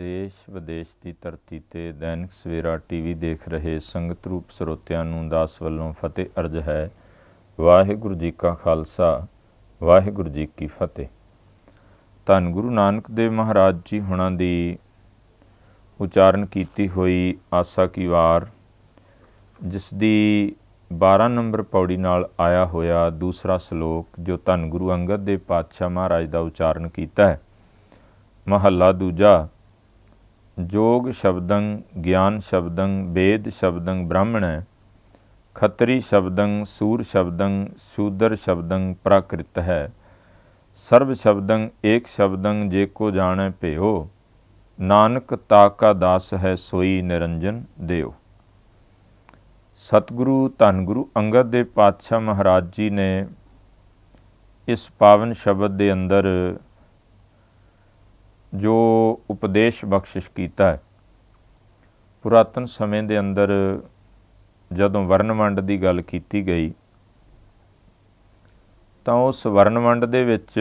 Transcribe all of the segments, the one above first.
ਦੇਸ਼ ਵਿਦੇਸ਼ ਦੀ ਧਰਤੀ ਤੇ ਦੈਨਿਕ ਸਵੇਰਾ ਟੀਵੀ ਦੇਖ ਰਹੇ ਸੰਗਤ ਰੂਪ ਸਰੋਤਿਆਂ ਨੂੰ ਦਾਸ ਵੱਲੋਂ ਫਤਿਹ ਅਰਜ ਹੈ ਵਾਹਿਗੁਰੂ ਜੀ ਕਾ ਖਾਲਸਾ ਵਾਹਿਗੁਰੂ ਜੀ ਕੀ ਫਤਿਹ ਧੰਨ ਗੁਰੂ ਨਾਨਕ ਦੇਵ ਮਹਾਰਾਜ ਜੀ ਹੁਣਾਂ ਦੀ ਉਚਾਰਨ ਕੀਤੀ ਹੋਈ ਆਸਾ ਕੀ ਵਾਰ ਜਿਸ ਦੀ 12 ਨੰਬਰ ਪੌੜੀ ਨਾਲ ਆਇਆ ਹੋਇਆ ਦੂਸਰਾ ਸ਼ਲੋਕ ਜੋ ਧੰਨ ਗੁਰੂ ਅੰਗਦ ਦੇ ਪਾਤਸ਼ਾਹ ਮਹਾਰਾਜ ਦਾ ਉਚਾਰਨ ਕੀਤਾ ਹੈ ਮਹੱਲਾ ਦੂਜਾ जोग शब्दं ज्ञान शब्दं वेद शब्दं ब्राह्मण खत्री शब्दं सूर शब्दं शूद्र शब्दं प्राकृत है सर्व शब्दं एक शब्दं जे को जाने प्यो ਨਾਨਕ ਤਾ ਕਾ ਦਾਸ ਹੈ ਸੋਈ ਨਿਰੰਜਨ ਦਿਓ ਸਤਿਗੁਰੂ ਧੰਨ ਗੁਰੂ ਅੰਗਦ ਦੇ ਪਾਤਸ਼ਾਹ ਮਹਾਰਾਜ ਜੀ ਨੇ ਇਸ ਪਾਵਨ ਸ਼ਬਦ ਦੇ ਅੰਦਰ ਜੋ ਉਪਦੇਸ਼ ਬਖਸ਼ਿਸ਼ ਕੀਤਾ ਹੈ ਪੁਰਾਤਨ ਸਮੇਂ ਦੇ ਅੰਦਰ ਜਦੋਂ ਵਰਣਮੰਡ ਦੀ ਗੱਲ ਕੀਤੀ ਗਈ ਤਾਂ ਉਸ ਵਰਣਮੰਡ ਦੇ ਵਿੱਚ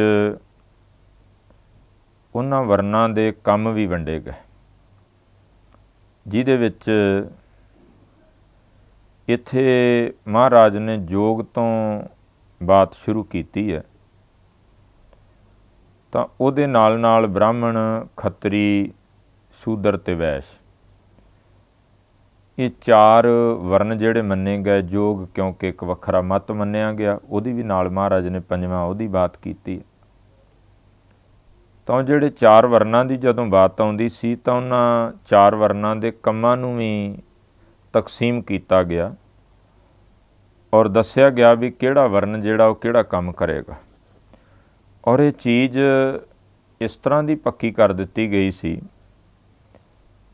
ਉਹਨਾਂ ਵਰਨਾਂ ਦੇ ਕੰਮ ਵੀ ਵੰਡੇ ਗਏ ਜਿਹਦੇ ਵਿੱਚ ਇੱਥੇ ਮਹਾਰਾਜ ਨੇ ਜੋਗ ਤੋਂ ਬਾਤ ਸ਼ੁਰੂ ਕੀਤੀ ਹੈ ਤਾਂ ਉਹਦੇ ਨਾਲ ਨਾਲ ਬ੍ਰਾਹਮਣ ਖੱਤਰੀ ਸੂਦਰ ਤੇ ਵੈਸ਼ ਇਹ ਚਾਰ ਵਰਨ ਜਿਹੜੇ ਮੰਨੇ ਗਏ ਜੋਗ ਕਿਉਂਕਿ ਇੱਕ ਵੱਖਰਾ ਮਤ ਮੰਨਿਆ ਗਿਆ ਉਹਦੀ ਵੀ ਨਾਲ ਮਹਾਰਾਜ ਨੇ ਪੰਜਵਾਂ ਉਹਦੀ ਬਾਤ ਕੀਤੀ ਤਾਂ ਜਿਹੜੇ ਚਾਰ ਵਰਨਾਂ ਦੀ ਜਦੋਂ ਬਾਤ ਆਉਂਦੀ ਸੀ ਤਾਂ ਉਹਨਾਂ ਚਾਰ ਵਰਨਾਂ ਦੇ ਕੰਮਾਂ ਨੂੰ ਵੀ ਤਕਸੀਮ ਕੀਤਾ ਗਿਆ ਔਰ ਦੱਸਿਆ ਗਿਆ ਵੀ ਕਿਹੜਾ ਵਰਨ ਜਿਹੜਾ ਉਹ ਕਿਹੜਾ ਕੰਮ ਕਰੇਗਾ ਔਰ ਇਹ ਚੀਜ਼ ਇਸ ਤਰ੍ਹਾਂ ਦੀ ਪੱਕੀ ਕਰ ਦਿੱਤੀ ਗਈ ਸੀ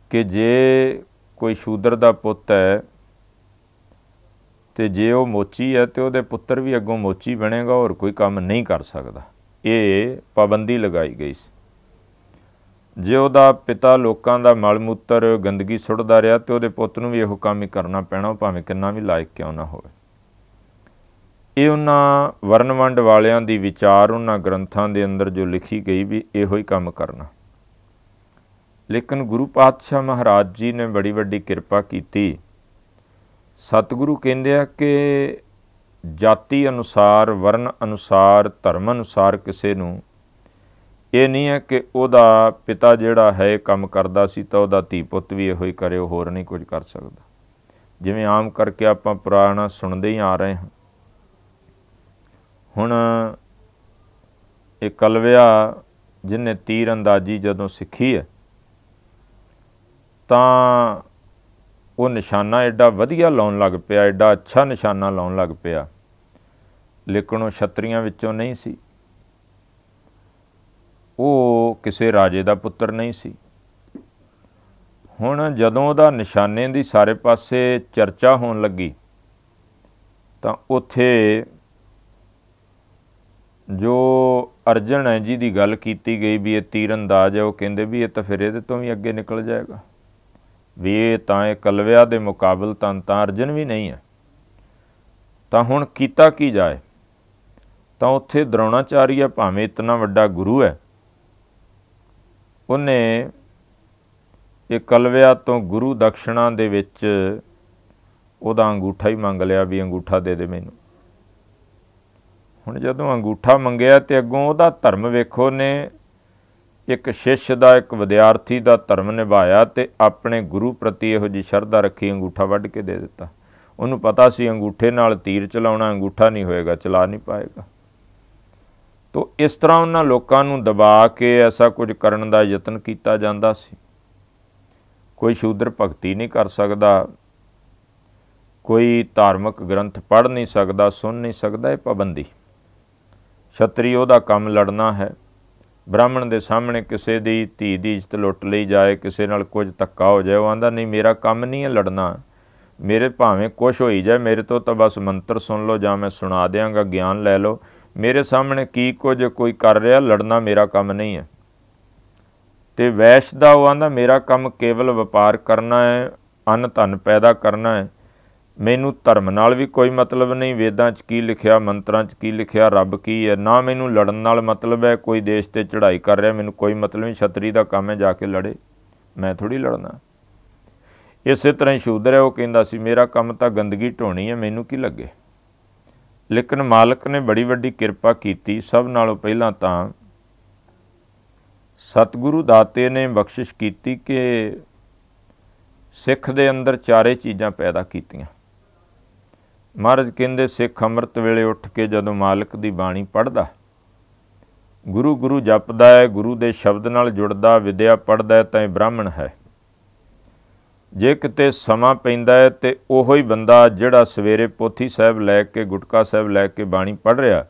ਕਿ ਜੇ ਕੋਈ ਸ਼ੂਦਰ ਦਾ ਪੁੱਤ ਹੈ ਤੇ ਜੇ ਉਹ ਮੋਚੀ ਹੈ ਤੇ ਉਹਦੇ ਪੁੱਤਰ ਵੀ ਅੱਗੋਂ ਮੋਚੀ ਬਣੇਗਾ ਔਰ ਕੋਈ ਕੰਮ ਨਹੀਂ ਕਰ ਸਕਦਾ ਇਹ ਪਾਬੰਦੀ ਲਗਾਈ ਗਈ ਸੀ ਜੇ ਉਹਦਾ ਪਿਤਾ ਲੋਕਾਂ ਦਾ ਮਲ ਮੂਤਰ ਗੰਦਗੀ ਸੁੱਟਦਾ ਰਿਹਾ ਤੇ ਉਹਦੇ ਪੁੱਤ ਨੂੰ ਵੀ ਇਹੋ ਕੰਮ ਹੀ ਕਰਨਾ ਪੈਣਾ ਭਾਵੇਂ ਕਿੰਨਾ ਵੀ ਲਾਇਕ ਕਿਉਂ ਨਾ ਹੋਵੇ ਇਹ ਉਹਨਾਂ ਵਰਨਵੰਡ ਵਾਲਿਆਂ ਦੀ ਵਿਚਾਰ ਉਹਨਾਂ ਗ੍ਰੰਥਾਂ ਦੇ ਅੰਦਰ ਜੋ ਲਿਖੀ ਗਈ ਵੀ ਇਹੋ ਹੀ ਕੰਮ ਕਰਨਾ ਲੇਕਿਨ ਗੁਰੂ ਪਾਤਸ਼ਾਹ ਮਹਾਰਾਜ ਜੀ ਨੇ ਬੜੀ ਵੱਡੀ ਕਿਰਪਾ ਕੀਤੀ ਸਤਿਗੁਰੂ ਕਹਿੰਦੇ ਆ ਕਿ ਜਾਤੀ ਅਨੁਸਾਰ ਵਰਨ ਅਨੁਸਾਰ ਧਰਮ ਅਨੁਸਾਰ ਕਿਸੇ ਨੂੰ ਇਹ ਨਹੀਂ ਹੈ ਕਿ ਉਹਦਾ ਪਿਤਾ ਜਿਹੜਾ ਹੈ ਕੰਮ ਕਰਦਾ ਸੀ ਤਾਂ ਉਹਦਾ ਧੀ ਪੁੱਤ ਵੀ ਇਹੋ ਹੀ ਕਰੇ ਹੋਰ ਨਹੀਂ ਕੁਝ ਕਰ ਸਕਦਾ ਜਿਵੇਂ ਆਮ ਕਰਕੇ ਆਪਾਂ ਪੁਰਾਣਾ ਸੁਣਦੇ ਹੀ ਆ ਰਹੇ ਹਾਂ ਹੁਣ ਇਹ ਕਲਵਿਆ ਜਿਨੇ ਤੀਰ ਅੰਦਾਜ਼ੀ ਜਦੋਂ ਸਿੱਖੀ ਹੈ ਤਾਂ ਉਹ ਨਿਸ਼ਾਨਾ ਐਡਾ ਵਧੀਆ ਲਾਉਣ ਲੱਗ ਪਿਆ ਐਡਾ ਅੱਛਾ ਨਿਸ਼ਾਨਾ ਲਾਉਣ ਲੱਗ ਪਿਆ ਲੇਕਿਨ ਉਹ ਛਤਰੀਆਂ ਵਿੱਚੋਂ ਨਹੀਂ ਸੀ ਉਹ ਕਿਸੇ ਰਾਜੇ ਦਾ ਪੁੱਤਰ ਨਹੀਂ ਸੀ ਹੁਣ ਜਦੋਂ ਉਹਦਾ ਨਿਸ਼ਾਨੇ ਦੀ ਸਾਰੇ ਪਾਸੇ ਚਰਚਾ ਹੋਣ ਲੱਗੀ ਤਾਂ ਉਥੇ ਜੋ ਅਰਜਨ ਹੈ ਜੀ ਦੀ ਗੱਲ ਕੀਤੀ ਗਈ ਵੀ ਇਹ ਤੀਰ ਅੰਦਾਜ਼ ਹੈ ਉਹ ਕਹਿੰਦੇ ਵੀ ਇਹ ਤਾਂ ਫਿਰ ਇਹਦੇ ਤੋਂ ਵੀ ਅੱਗੇ ਨਿਕਲ ਜਾਏਗਾ ਵੀ ਇਹ ਤਾਂ ਇਹ ਕਲਵਿਆ ਦੇ ਮੁਕਾਬਲ ਤਾਂ ਤਾਂ ਅਰਜਨ ਵੀ ਨਹੀਂ ਹੈ ਤਾਂ ਹੁਣ ਕੀਤਾ ਕੀ ਜਾਏ ਤਾਂ ਉੱਥੇ ਦਰੋਣਾਚਾਰੀਆ ਭਾਵੇਂ ਇਤਨਾ ਵੱਡਾ ਗੁਰੂ ਹੈ ਉਹਨੇ ਇਹ ਕਲਵਿਆ ਤੋਂ ਗੁਰੂ ਦਕਸ਼ਣਾ ਦੇ ਵਿੱਚ ਉਹਦਾ ਅੰਗੂਠਾ ਹੀ ਮੰਗ ਲਿਆ ਵੀ ਅੰਗੂਠਾ ਦੇ ਦੇ ਮੈਨੂੰ ਹੁਣ ਜਦੋਂ ਅੰਗੂਠਾ ਮੰਗਿਆ ਤੇ ਅੱਗੋਂ ਉਹਦਾ ਧਰਮ ਵੇਖੋ ਨੇ ਇੱਕ ਸ਼ਿਸ਼ ਦਾ ਇੱਕ ਵਿਦਿਆਰਥੀ ਦਾ ਧਰਮ ਨਿਭਾਇਆ ਤੇ ਆਪਣੇ ਗੁਰੂ ਪ੍ਰਤੀ ਇਹੋ ਜੀ ਸ਼ਰਧਾ ਰੱਖੀ ਅੰਗੂਠਾ ਵੱਢ ਕੇ ਦੇ ਦਿੱਤਾ ਉਹਨੂੰ ਪਤਾ ਸੀ ਅੰਗੂਠੇ ਨਾਲ ਤੀਰ ਚਲਾਉਣਾ ਅੰਗੂਠਾ ਨਹੀਂ ਹੋਏਗਾ ਚਲਾ ਨਹੀਂ ਪਾਏਗਾ ਤੋ ਇਸ ਤਰ੍ਹਾਂ ਉਹਨਾਂ ਲੋਕਾਂ ਨੂੰ ਦਬਾ ਕੇ ਐਸਾ ਕੁਝ ਕਰਨ ਦਾ ਯਤਨ ਕੀਤਾ ਜਾਂਦਾ ਸੀ ਕੋਈ ਸ਼ੂਦਰ ਭਗਤੀ ਨਹੀਂ ਕਰ ਸਕਦਾ ਕੋਈ ਧਾਰਮਿਕ ਗ੍ਰੰਥ ਪੜ੍ਹ ਨਹੀਂ ਸਕਦਾ ਸੁਣ ਨਹੀਂ ਸਕਦਾ ਇਹ ਪਾਬੰਦੀ ਛਤਰੀ ਉਹਦਾ ਕੰਮ ਲੜਨਾ ਹੈ ਬ੍ਰਾਹਮਣ ਦੇ ਸਾਹਮਣੇ ਕਿਸੇ ਦੀ ਧੀ ਦੀ ਇੱਜ਼ਤ ਲੁੱਟ ਲਈ ਜਾਏ ਕਿਸੇ ਨਾਲ ਕੁਝ ਧੱਕਾ ਹੋ ਜਾਏ ਉਹ ਆਂਦਾ ਨਹੀਂ ਮੇਰਾ ਕੰਮ ਨਹੀਂ ਹੈ ਲੜਨਾ ਮੇਰੇ ਭਾਵੇਂ ਕੁਝ ਹੋਈ ਜਾਏ ਮੇਰੇ ਤੋਂ ਤਾਂ ਬਸ ਮੰਤਰ ਸੁਣ ਲਓ ਜਾਂ ਮੈਂ ਸੁਣਾ ਦਿਆਂਗਾ ਗਿਆਨ ਲੈ ਲਓ ਮੇਰੇ ਸਾਹਮਣੇ ਕੀ ਕੁਝ ਕੋਈ ਕਰ ਰਿਹਾ ਲੜਨਾ ਮੇਰਾ ਕੰਮ ਨਹੀਂ ਹੈ ਤੇ ਵੈਸ਼ ਦਾ ਉਹ ਆਂਦਾ ਮੇਰਾ ਕੰਮ ਕੇਵਲ ਵਪਾਰ ਕਰਨਾ ਹੈ ਅਨ ਧਨ ਪੈਦਾ ਕਰਨਾ ਹੈ ਮੈਨੂੰ ਧਰਮ ਨਾਲ ਵੀ ਕੋਈ ਮਤਲਬ ਨਹੀਂ ਵੇਦਾਂ 'ਚ ਕੀ ਲਿਖਿਆ ਮੰਤਰਾਂ 'ਚ ਕੀ ਲਿਖਿਆ ਰੱਬ ਕੀ ਹੈ ਨਾ ਮੈਨੂੰ ਲੜਨ ਨਾਲ ਮਤਲਬ ਹੈ ਕੋਈ ਦੇਸ਼ ਤੇ ਚੜ੍ਹਾਈ ਕਰ ਰਿਹਾ ਮੈਨੂੰ ਕੋਈ ਮਤਲਬ ਨਹੀਂ ਛਤਰੀ ਦਾ ਕੰਮ ਹੈ ਜਾ ਕੇ ਲੜੇ ਮੈਂ ਥੋੜੀ ਲੜਨਾ ਇਸੇ ਤਰ੍ਹਾਂ ਹੀ ਸ਼ੂਦਰ ਹੈ ਉਹ ਕਹਿੰਦਾ ਸੀ ਮੇਰਾ ਕੰਮ ਤਾਂ ਗੰਦਗੀ ਢੋਣੀ ਹੈ ਮੈਨੂੰ ਕੀ ਲੱਗੇ ਲੇਕਿਨ ਮਾਲਕ ਨੇ ਬੜੀ ਵੱਡੀ ਕਿਰਪਾ ਕੀਤੀ ਸਭ ਨਾਲੋਂ ਪਹਿਲਾਂ ਤਾਂ ਸਤਿਗੁਰੂ ਦਾਤੇ ਨੇ ਬਖਸ਼ਿਸ਼ ਕੀਤੀ ਕਿ ਸਿੱਖ ਦੇ ਅੰਦਰ ਚਾਰੇ ਚੀਜ਼ਾਂ ਪੈਦਾ ਕੀਤੀਆਂ ਮਹਾਰਾਜ ਕਹਿੰਦੇ ਸਿੱਖ ਅੰਮ੍ਰਿਤ ਵੇਲੇ ਉੱਠ ਕੇ ਜਦੋਂ ਮਾਲਕ ਦੀ ਬਾਣੀ ਪੜਦਾ ਗੁਰੂ ਗੁਰੂ ਜਪਦਾ ਹੈ ਗੁਰੂ ਦੇ ਸ਼ਬਦ ਨਾਲ ਜੁੜਦਾ ਵਿਦਿਆ ਪੜਦਾ ਹੈ ਤਾਂ ਇਹ ਬ੍ਰਾਹਮਣ ਹੈ ਜੇ ਕਿਤੇ ਸਮਾਂ ਪੈਂਦਾ ਹੈ ਤੇ ਉਹੋ ਹੀ ਬੰਦਾ ਜਿਹੜਾ ਸਵੇਰੇ ਪੋਥੀ ਸਾਹਿਬ ਲੈ ਕੇ ਗੁਟਕਾ ਸਾਹਿਬ ਲੈ ਕੇ ਬਾਣੀ ਪੜ ਰਿਹਾ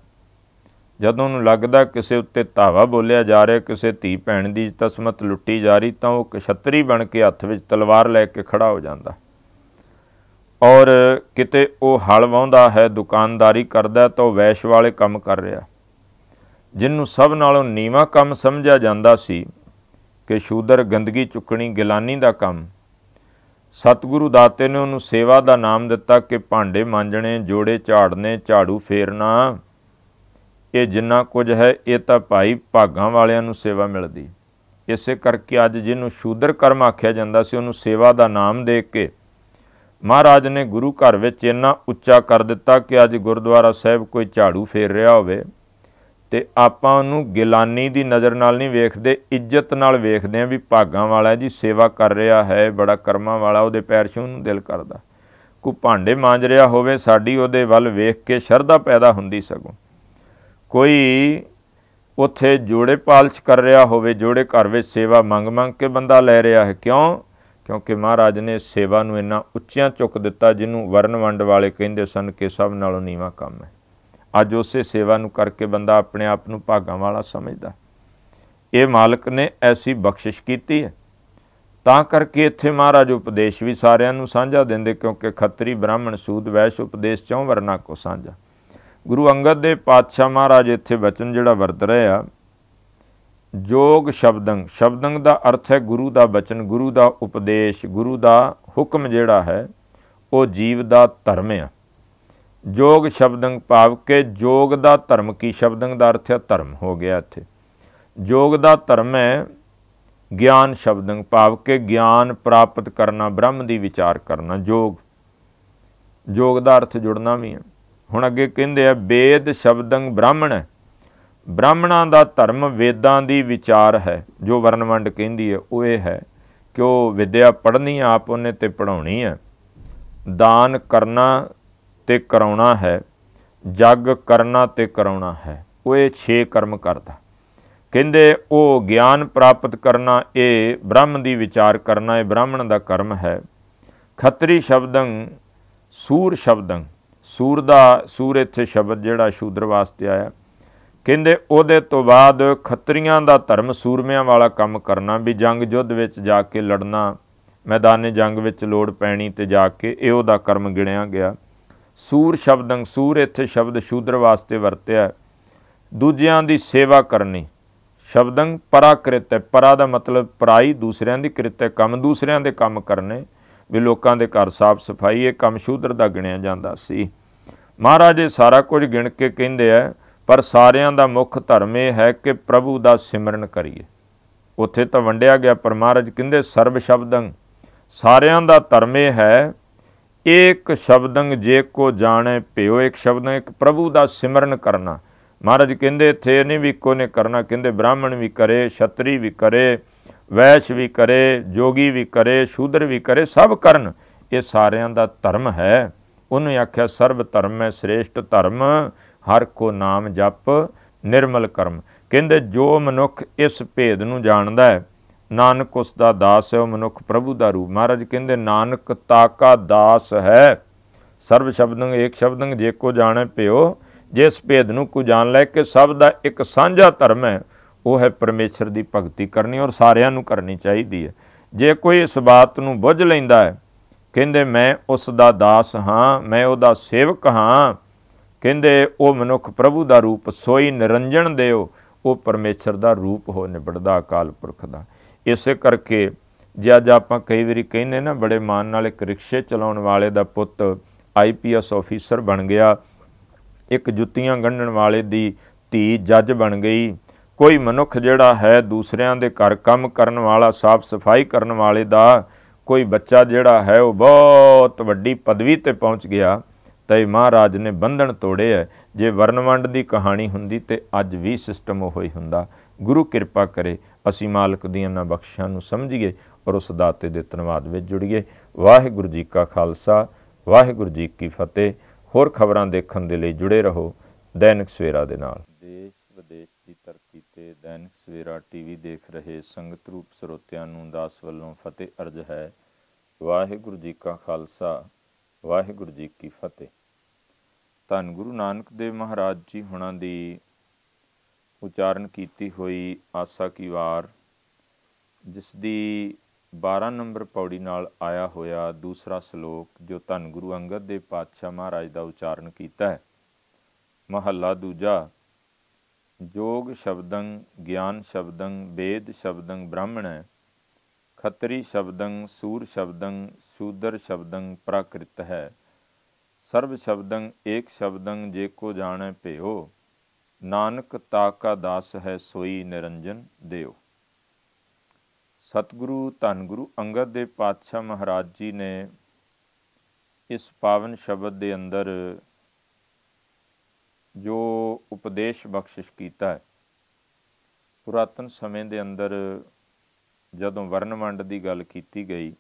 ਜਦੋਂ ਉਹਨੂੰ ਲੱਗਦਾ ਕਿਸੇ ਉੱਤੇ ਧਾਵਾ ਬੋਲਿਆ ਜਾ ਰਿਹਾ ਕਿਸੇ ਧੀ ਭੈਣ ਦੀ ਤਸਮਤ ਲੁੱਟੀ ਜਾ ਰਹੀ ਤਾਂ ਉਹ ਕਸ਼ਤਰੀ ਬਣ ਕੇ ਹੱਥ ਵਿੱਚ ਤਲਵਾਰ ਲੈ ਕੇ ਖੜਾ ਹੋ ਜਾਂਦਾ ਔਰ ਕਿਤੇ ਉਹ ਹਲ ਵਾਉਂਦਾ ਹੈ ਦੁਕਾਨਦਾਰੀ ਕਰਦਾ ਤਾਂ ਵੈਸ਼ ਵਾਲੇ ਕੰਮ ਕਰ ਰਿਹਾ ਜਿੰਨੂੰ ਸਭ ਨਾਲੋਂ ਨੀਵਾ ਕੰਮ ਸਮਝਿਆ ਜਾਂਦਾ ਸੀ ਕਿ ਸ਼ੂਦਰ ਗੰਦਗੀ ਚੁੱਕਣੀ ਗਿਲਾਨੀ ਦਾ ਕੰਮ ਸਤਿਗੁਰੂ ਦਾਤੇ ਨੇ ਉਹਨੂੰ ਸੇਵਾ ਦਾ ਨਾਮ ਦਿੱਤਾ ਕਿ ਭਾਂਡੇ ਮਾਂਜਣੇ ਜੋੜੇ ਝਾੜਨੇ ਝਾੜੂ ਫੇਰਨਾ ਇਹ ਜਿੰਨਾ ਕੁਝ ਹੈ ਇਹ ਤਾਂ ਭਾਈ ਭਾਗਾਂ ਵਾਲਿਆਂ ਨੂੰ ਸੇਵਾ ਮਿਲਦੀ ਇਸੇ ਕਰਕੇ ਅੱਜ ਜਿਹਨੂੰ ਸ਼ੂਦਰ ਕਰਮ ਆਖਿਆ ਜਾਂਦਾ ਸੀ ਉਹਨੂੰ ਸੇਵਾ ਦਾ ਨਾਮ ਦੇ ਕੇ ਮਹਾਰਾਜ ਨੇ ਗੁਰੂ ਘਰ ਵਿੱਚ ਇੰਨਾ ਉੱਚਾ ਕਰ ਦਿੱਤਾ ਕਿ ਅੱਜ ਗੁਰਦੁਆਰਾ ਸਾਹਿਬ ਕੋਈ ਝਾੜੂ ਫੇਰ ਰਿਹਾ ਹੋਵੇ ਤੇ ਆਪਾਂ ਉਹਨੂੰ ਗਿਲਾਨੀ ਦੀ ਨਜ਼ਰ ਨਾਲ ਨਹੀਂ ਵੇਖਦੇ ਇੱਜ਼ਤ ਨਾਲ ਵੇਖਦੇ ਆਂ ਵੀ ਭਾਗਾਂ ਵਾਲਾ ਜੀ ਸੇਵਾ ਕਰ ਰਿਹਾ ਹੈ ਬੜਾ ਕਰਮਾਂ ਵਾਲਾ ਉਹਦੇ ਪੈਰ ਛੂਣ ਨੂੰ ਦਿਲ ਕਰਦਾ ਕੋ ਭਾਂਡੇ ਮਾਂਜ ਰਿਹਾ ਹੋਵੇ ਸਾਡੀ ਉਹਦੇ ਵੱਲ ਵੇਖ ਕੇ ਸ਼ਰਧਾ ਪੈਦਾ ਹੁੰਦੀ ਸਗੋਂ ਕੋਈ ਉੱਥੇ ਜੋੜੇ ਪਾਲਸ਼ ਕਰ ਰਿਹਾ ਹੋਵੇ ਜੋੜੇ ਘਰ ਵਿੱਚ ਸੇਵਾ ਮੰਗ ਮੰਗ ਕੇ ਬੰਦਾ ਲੈ ਰਿਹਾ ਹੈ ਕਿਉਂ ਕਿਉਂਕਿ ਮਹਾਰਾਜ ਨੇ ਸੇਵਾ ਨੂੰ ਇੰਨਾ ਉੱਚਿਆਂ ਚੁੱਕ ਦਿੱਤਾ ਜਿਹਨੂੰ ਵਰਨ ਵੰਡ ਵਾਲੇ ਕਹਿੰਦੇ ਸਨ ਕਿ ਸਭ ਨਾਲੋਂ ਨੀਵਾਂ ਕੰਮ ਹੈ ਅੱਜ ਉਸੇ ਸੇਵਾ ਨੂੰ ਕਰਕੇ ਬੰਦਾ ਆਪਣੇ ਆਪ ਨੂੰ ਭਾਗਾਂ ਵਾਲਾ ਸਮਝਦਾ ਇਹ ਮਾਲਕ ਨੇ ਐਸੀ ਬਖਸ਼ਿਸ਼ ਕੀਤੀ ਹੈ ਤਾਂ ਕਰਕੇ ਇੱਥੇ ਮਹਾਰਾਜ ਉਪਦੇਸ਼ ਵੀ ਸਾਰਿਆਂ ਨੂੰ ਸਾਂਝਾ ਦਿੰਦੇ ਕਿਉਂਕਿ ਖੱਤਰੀ ਬ੍ਰਾਹਮਣ ਸੂਦ ਵੈਸ਼ ਉਪਦੇਸ਼ ਚੋਂ ਵਰਨਾ ਕੋ ਸਾਂਝਾ ਗੁਰੂ ਅੰਗਦ ਦੇ ਪਾਤਸ਼ਾਹ ਮਹਾਰਾਜ ਇੱਥੇ ਵਚਨ ਜਿਹੜਾ ਵਰਤ ਰਹੇ ਆ ਜੋਗ ਸ਼ਬਦੰ ਸ਼ਬਦੰ ਦਾ ਅਰਥ ਹੈ ਗੁਰੂ ਦਾ ਬਚਨ ਗੁਰੂ ਦਾ ਉਪਦੇਸ਼ ਗੁਰੂ ਦਾ ਹੁਕਮ ਜਿਹੜਾ ਹੈ ਉਹ ਜੀਵ ਦਾ ਧਰਮ ਆ ਜੋਗ ਸ਼ਬਦੰ ਭਾਵ ਕੇ ਜੋਗ ਦਾ ਧਰਮ ਕੀ ਸ਼ਬਦੰ ਦਾ ਅਰਥ ਹੈ ਧਰਮ ਹੋ ਗਿਆ ਇੱਥੇ ਜੋਗ ਦਾ ਧਰਮ ਹੈ ਗਿਆਨ ਸ਼ਬਦੰ ਭਾਵ ਕੇ ਗਿਆਨ ਪ੍ਰਾਪਤ ਕਰਨਾ ਬ੍ਰਹਮ ਦੀ ਵਿਚਾਰ ਕਰਨਾ ਜੋਗ ਜੋਗ ਦਾ ਅਰਥ ਜੁੜਨਾ ਵੀ ਹੈ ਹੁਣ ਅੱਗੇ ਕਹਿੰਦੇ ਆ ਵੇਦ ਸ਼ਬਦੰ ਬ੍ਰਾਹਮਣ ਹੈ ਬ੍ਰਾਹਮਣਾਂ ਦਾ ਧਰਮ ਵੇਦਾਂ ਦੀ ਵਿਚਾਰ ਹੈ ਜੋ ਵਰਨਵੰਡ ਕਹਿੰਦੀ ਹੈ ਉਹ ਇਹ ਹੈ ਕਿ ਉਹ ਵਿਦਿਆ ਪੜ੍ਹਨੀ ਆਪ ਉਹਨੇ ਤੇ ਪੜਾਉਣੀ ਹੈ ਦਾਨ ਕਰਨਾ ਤੇ ਕਰਾਉਣਾ ਹੈ ਜਗ ਕਰਨਾ ਤੇ ਕਰਾਉਣਾ ਹੈ ਉਹ ਇਹ 6 ਕਰਮ ਕਰਦਾ ਕਹਿੰਦੇ ਉਹ ਗਿਆਨ ਪ੍ਰਾਪਤ ਕਰਨਾ ਇਹ ਬ੍ਰਹਮ ਦੀ ਵਿਚਾਰ ਕਰਨਾ ਇਹ ਬ੍ਰਾਹਮਣ ਦਾ ਕਰਮ ਹੈ ਖੱਤਰੀ ਸ਼ਬਦੰ ਸੂਰ ਸ਼ਬਦੰ ਸੂਰ ਦਾ ਸੂਰ ਇੱਥੇ ਸ਼ਬਦ ਜਿਹੜਾ ਸ਼ੂਦਰ ਵਾਸਤੇ ਆਇਆ ਕਹਿੰਦੇ ਉਹਦੇ ਤੋਂ ਬਾਅਦ ਖੱਤਰੀਆਂ ਦਾ ਧਰਮ ਸੂਰਮਿਆਂ ਵਾਲਾ ਕੰਮ ਕਰਨਾ ਵੀ ਜੰਗ ਯੁੱਧ ਵਿੱਚ ਜਾ ਕੇ ਲੜਨਾ ਮੈਦਾਨੇ ਜੰਗ ਵਿੱਚ ਲੋੜ ਪੈਣੀ ਤੇ ਜਾ ਕੇ ਇਹ ਉਹਦਾ ਕਰਮ ਗਿਣਿਆ ਗਿਆ ਸੂਰ ਸ਼ਬਦ ਅੰਸੂਰ ਇੱਥੇ ਸ਼ਬਦ ਸ਼ੂਦਰ ਵਾਸਤੇ ਵਰਤਿਆ ਦੂਜਿਆਂ ਦੀ ਸੇਵਾ ਕਰਨੀ ਸ਼ਬਦੰ ਪਰਾਕ੍ਰਿਤ ਹੈ ਪਰਾ ਦਾ ਮਤਲਬ ਪਰਾਈ ਦੂਸਰਿਆਂ ਦੀ ਕ੍ਰਿਤ ਹੈ ਕੰਮ ਦੂਸਰਿਆਂ ਦੇ ਕੰਮ ਕਰਨੇ ਵੀ ਲੋਕਾਂ ਦੇ ਘਰ ਸਾਫ ਸਫਾਈ ਇਹ ਕੰਮ ਸ਼ੂਦਰ ਦਾ ਗਿਣਿਆ ਜਾਂਦਾ ਸੀ ਮਹਾਰਾਜ ਇਹ ਸਾਰਾ ਕੁਝ ਗਿਣ ਕੇ ਕਹਿੰਦੇ ਆ ਪਰ ਸਾਰਿਆਂ ਦਾ ਮੁੱਖ ਧਰਮ ਇਹ ਹੈ ਕਿ ਪ੍ਰਭੂ ਦਾ ਸਿਮਰਨ ਕਰੀਏ ਉੱਥੇ ਤਾਂ ਵੰਡਿਆ ਗਿਆ ਪਰ ਮਹਾਰਾਜ ਕਹਿੰਦੇ ਸਰਬ ਸ਼ਬਦੰ ਸਾਰਿਆਂ ਦਾ ਧਰਮ ਇਹ ਹੈ ਇੱਕ ਸ਼ਬਦੰ ਜੇ ਕੋ ਜਾਣੇ ਪਿਓ ਇੱਕ ਸ਼ਬਦ ਇੱਕ ਪ੍ਰਭੂ ਦਾ ਸਿਮਰਨ ਕਰਨਾ ਮਹਾਰਾਜ ਕਹਿੰਦੇ ਇੱਥੇ ਨਹੀਂ ਵੀ ਕੋਨੇ ਕਰਨਾ ਕਹਿੰਦੇ ਬ੍ਰਾਹਮਣ ਵੀ ਕਰੇ ਛਤਰੀ ਵੀ ਕਰੇ ਵੈਸ਼ ਵੀ ਕਰੇ ਜੋਗੀ ਵੀ ਕਰੇ ਸ਼ੂਦਰ ਵੀ ਕਰੇ ਸਭ ਕਰਨ ਇਹ ਸਾਰਿਆਂ ਦਾ ਧਰਮ ਹੈ ਉਹਨੇ ਆਖਿਆ ਸਰਬ ਧਰਮ ਹੈ ਸ੍ਰੇਸ਼ਟ ਧਰਮ ਹਰ ਕੋ ਨਾਮ ਜਪ ਨਿਰਮਲ ਕਰਮ ਕਹਿੰਦੇ ਜੋ ਮਨੁੱਖ ਇਸ ਭੇਦ ਨੂੰ ਜਾਣਦਾ ਹੈ ਨਾਨਕ ਉਸ ਦਾ ਦਾਸ ਹੈ ਉਹ ਮਨੁੱਖ ਪ੍ਰਭੂ ਦਾ ਰੂਪ ਮਹਾਰਾਜ ਕਹਿੰਦੇ ਨਾਨਕ ਤਾਕਾ ਦਾਸ ਹੈ ਸਰਬ ਸ਼ਬਦੰ ਏਕ ਸ਼ਬਦੰ ਜੇ ਕੋ ਜਾਣੇ ਪਿਓ ਜਿਸ ਭੇਦ ਨੂੰ ਕੋ ਜਾਣ ਲੈ ਕੇ ਸਭ ਦਾ ਇੱਕ ਸਾਂਝਾ ਧਰਮ ਹੈ ਉਹ ਹੈ ਪਰਮੇਸ਼ਰ ਦੀ ਭਗਤੀ ਕਰਨੀ ਔਰ ਸਾਰਿਆਂ ਨੂੰ ਕਰਨੀ ਚਾਹੀਦੀ ਹੈ ਜੇ ਕੋਈ ਇਸ ਬਾਤ ਨੂੰ ਬੁੱਝ ਲੈਂਦਾ ਹੈ ਕਹਿੰਦੇ ਮੈਂ ਉਸ ਦਾ ਦਾਸ ਹਾਂ ਮੈਂ ਉਹਦਾ ਸੇਵਕ ਹਾਂ ਕਹਿੰਦੇ ਉਹ ਮਨੁੱਖ ਪ੍ਰਭੂ ਦਾ ਰੂਪ ਸੋਈ ਨਿਰੰਜਨ ਦਿਓ ਉਹ ਪਰਮੇਸ਼ਰ ਦਾ ਰੂਪ ਹੋ ਨਿਬੜਦਾ ਅਕਾਲ ਪੁਰਖ ਦਾ ਇਸੇ ਕਰਕੇ ਜੇ ਅੱਜ ਆਪਾਂ ਕਈ ਵਾਰੀ ਕਹਿੰਨੇ ਨਾ ਬੜੇ ਮਾਨ ਨਾਲ ਇੱਕ ਰਿਕਸ਼ੇ ਚਲਾਉਣ ਵਾਲੇ ਦਾ ਪੁੱਤ ਆਈਪੀਐਸ ਅਫੀਸਰ ਬਣ ਗਿਆ ਇੱਕ ਜੁੱਤੀਆਂ ਗੰਢਣ ਵਾਲੇ ਦੀ ਧੀ ਜੱਜ ਬਣ ਗਈ ਕੋਈ ਮਨੁੱਖ ਜਿਹੜਾ ਹੈ ਦੂਸਰਿਆਂ ਦੇ ਘਰ ਕੰਮ ਕਰਨ ਵਾਲਾ ਸਾਫ ਸਫਾਈ ਕਰਨ ਵਾਲੇ ਦਾ ਕੋਈ ਬੱਚਾ ਜਿਹੜਾ ਹੈ ਉਹ ਬਹੁਤ ਵੱਡੀ ਪਦਵੀ ਤੇ ਪਹੁੰਚ ਗਿਆ ਤੈ ਮਹਾਰਾਜ ਨੇ ਬੰਧਨ ਤੋੜੇ ਐ ਜੇ ਵਰਨਵੰਡ ਦੀ ਕਹਾਣੀ ਹੁੰਦੀ ਤੇ ਅੱਜ ਵੀ ਸਿਸਟਮ ਉਹ ਹੀ ਹੁੰਦਾ ਗੁਰੂ ਕਿਰਪਾ ਕਰੇ ਅਸੀਂ ਮਾਲਕ ਦੀਆਂ ਨਾ ਬਖਸ਼ਾਂ ਨੂੰ ਸਮਝੀਏ ਔਰ ਉਸ ਦਾਤੇ ਦੇ ਧੰਨਵਾਦ ਵਿੱਚ ਜੁੜੀਏ ਵਾਹਿਗੁਰੂ ਜੀ ਕਾ ਖਾਲਸਾ ਵਾਹਿਗੁਰੂ ਜੀ ਕੀ ਫਤਿਹ ਹੋਰ ਖਬਰਾਂ ਦੇਖਣ ਦੇ ਲਈ ਜੁੜੇ ਰਹੋ ਦੈਨਿਕ ਸਵੇਰਾ ਦੇ ਨਾਲ ਦੇਸ਼ ਵਿਦੇਸ਼ ਦੀ ਧਰਤੀ ਤੇ ਦੈਨਿਕ ਸਵੇਰਾ ਟੀਵੀ ਦੇਖ ਰਹੇ ਸੰਗਤ ਰੂਪ ਸਰੋਤਿਆਂ ਨੂੰ ਦਾਸ ਵੱਲੋਂ ਫਤਿਹ ਅਰਜ ਹੈ ਵਾਹਿਗੁਰੂ ਜੀ ਕਾ ਖਾਲਸਾ ਵਾਹਿਗੁਰੂ ਜੀ ਕੀ ਫਤਿਹ ਧੰਨ ਗੁਰੂ ਨਾਨਕ ਦੇਵ ਮਹਾਰਾਜ ਜੀ ਹੁਣਾਂ ਦੀ ਉਚਾਰਨ ਕੀਤੀ ਹੋਈ ਆਸਾ ਕੀ ਵਾਰ ਜਿਸ ਦੀ 12 ਨੰਬਰ ਪੌੜੀ ਨਾਲ ਆਇਆ ਹੋਇਆ ਦੂਸਰਾ ਸ਼ਲੋਕ ਜੋ ਧੰਨ ਗੁਰੂ ਅੰਗਦ ਦੇ ਪਾਤਸ਼ਾਹ ਮਹਾਰਾਜ ਦਾ ਉਚਾਰਨ ਕੀਤਾ ਹੈ ਮਹੱਲਾ ਦੂਜਾ ਜੋਗ ਸ਼ਬਦੰ ਗਿਆਨ ਸ਼ਬਦੰ ਵੇਦ ਸ਼ਬਦੰ ਬ੍ਰਾਹਮਣ ਖੱਤਰੀ ਸ਼ਬਦੰ ਸੂਰ ਸ਼ਬਦੰ ਸ਼ੂਦਰ ਸ਼ਬਦੰ ਪ੍ਰਕ੍ਰਿਤ ਹੈ ਸਰਬ ਸ਼ਬਦੰ ਏਕ ਸ਼ਬਦੰ ਜੇ ਕੋ ਜਾਣੈ ਭਿਓ ਨਾਨਕ ਤਾ ਕਾ ਦਾਸ ਹੈ ਸੋਈ ਨਿਰੰਜਨ ਦਿਓ ਸਤਿਗੁਰੂ ਧੰਨ ਗੁਰੂ ਅੰਗਦ ਦੇ ਪਾਤਸ਼ਾਹ ਮਹਾਰਾਜ ਜੀ ਨੇ ਇਸ ਪਾਵਨ ਸ਼ਬਦ ਦੇ ਅੰਦਰ ਜੋ ਉਪਦੇਸ਼ ਬਖਸ਼ਿਸ਼ ਕੀਤਾ ਹੈ ਪੁਰਾਤਨ ਸਮੇਂ ਦੇ ਅੰਦਰ ਜਦੋਂ ਵਰਣਮੰਡ ਦੀ ਗੱਲ ਕੀਤੀ ਗਈ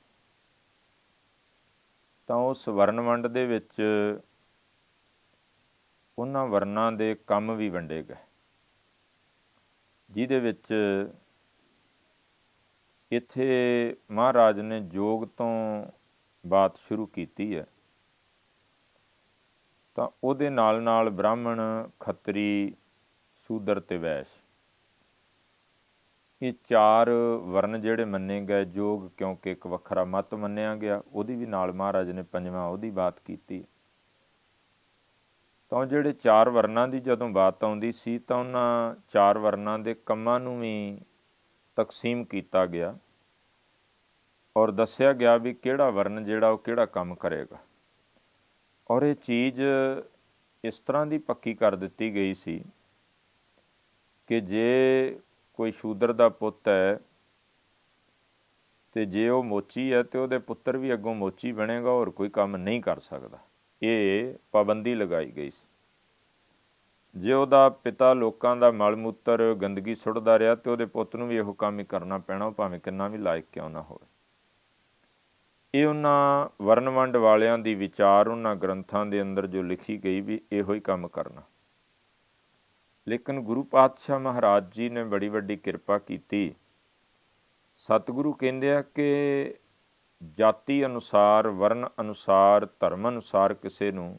ਤਾਂ ਉਹ ਸਵਰਨ ਵੰਡ ਦੇ ਵਿੱਚ ਉਹਨਾਂ ਵਰਨਾਂ ਦੇ ਕੰਮ ਵੀ ਵੰਡੇ ਗਏ ਜਿਹਦੇ ਵਿੱਚ ਇੱਥੇ ਮਹਾਰਾਜ ਨੇ ਜੋਗ ਤੋਂ ਬਾਤ ਸ਼ੁਰੂ ਕੀਤੀ ਹੈ ਤਾਂ ਉਹਦੇ ਨਾਲ ਨਾਲ ਬ੍ਰਾਹਮਣ ਖੱਤਰੀ ਸੂਦਰ ਤੇ ਵੈਸ਼ ਇਹ ਚਾਰ ਵਰਨ ਜਿਹੜੇ ਮੰਨੇ ਗਏ ਜੋਗ ਕਿਉਂਕਿ ਇੱਕ ਵੱਖਰਾ ਮਤ ਮੰਨਿਆ ਗਿਆ ਉਹਦੀ ਵੀ ਨਾਲ ਮਹਾਰਾਜ ਨੇ ਪੰਜਵਾਂ ਉਹਦੀ ਬਾਤ ਕੀਤੀ ਤਾਂ ਜਿਹੜੇ ਚਾਰ ਵਰਨਾਂ ਦੀ ਜਦੋਂ ਬਾਤ ਆਉਂਦੀ ਸੀ ਤਾਂ ਉਹਨਾਂ ਚਾਰ ਵਰਨਾਂ ਦੇ ਕੰਮਾਂ ਨੂੰ ਵੀ ਤਕਸੀਮ ਕੀਤਾ ਗਿਆ ਔਰ ਦੱਸਿਆ ਗਿਆ ਵੀ ਕਿਹੜਾ ਵਰਨ ਜਿਹੜਾ ਉਹ ਕਿਹੜਾ ਕੰਮ ਕਰੇਗਾ ਔਰ ਇਹ ਚੀਜ਼ ਇਸ ਤਰ੍ਹਾਂ ਦੀ ਪੱਕੀ ਕਰ ਦਿੱਤੀ ਗਈ ਸੀ ਕਿ ਜੇ ਕੋਈ ਸ਼ੂਦਰ ਦਾ ਪੁੱਤ ਹੈ ਤੇ ਜੇ ਉਹ ਮੋਚੀ ਹੈ ਤੇ ਉਹਦੇ ਪੁੱਤਰ ਵੀ ਅੱਗੋਂ ਮੋਚੀ ਬਣੇਗਾ ਔਰ ਕੋਈ ਕੰਮ ਨਹੀਂ ਕਰ ਸਕਦਾ ਇਹ ਪਾਬੰਦੀ ਲਗਾਈ ਗਈ ਸੀ ਜੇ ਉਹਦਾ ਪਿਤਾ ਲੋਕਾਂ ਦਾ ਮਲ ਮੂਤਰ ਗੰਦਗੀ ਸੁੱਟਦਾ ਰਿਹਾ ਤੇ ਉਹਦੇ ਪੁੱਤ ਨੂੰ ਵੀ ਇਹੋ ਕੰਮ ਹੀ ਕਰਨਾ ਪੈਣਾ ਭਾਵੇਂ ਕਿੰਨਾ ਵੀ ਲਾਇਕ ਕਿਉਂ ਨਾ ਹੋਵੇ ਇਹ ਉਹਨਾਂ ਵਰਨਵੰਡ ਵਾਲਿਆਂ ਦੀ ਵਿਚਾਰ ਉਹਨਾਂ ਗ੍ਰੰਥਾਂ ਦੇ ਅੰਦਰ ਜੋ ਲਿਖੀ ਗਈ ਵੀ ਇਹੋ ਹੀ ਕੰਮ ਕਰਨਾ ਲੇਕਿਨ ਗੁਰੂ ਪਾਤਸ਼ਾਹ ਮਹਾਰਾਜ ਜੀ ਨੇ ਬੜੀ ਵੱਡੀ ਕਿਰਪਾ ਕੀਤੀ ਸਤਿਗੁਰੂ ਕਹਿੰਦੇ ਆ ਕਿ ਜਾਤੀ ਅਨੁਸਾਰ ਵਰਨ ਅਨੁਸਾਰ ਧਰਮ ਅਨੁਸਾਰ ਕਿਸੇ ਨੂੰ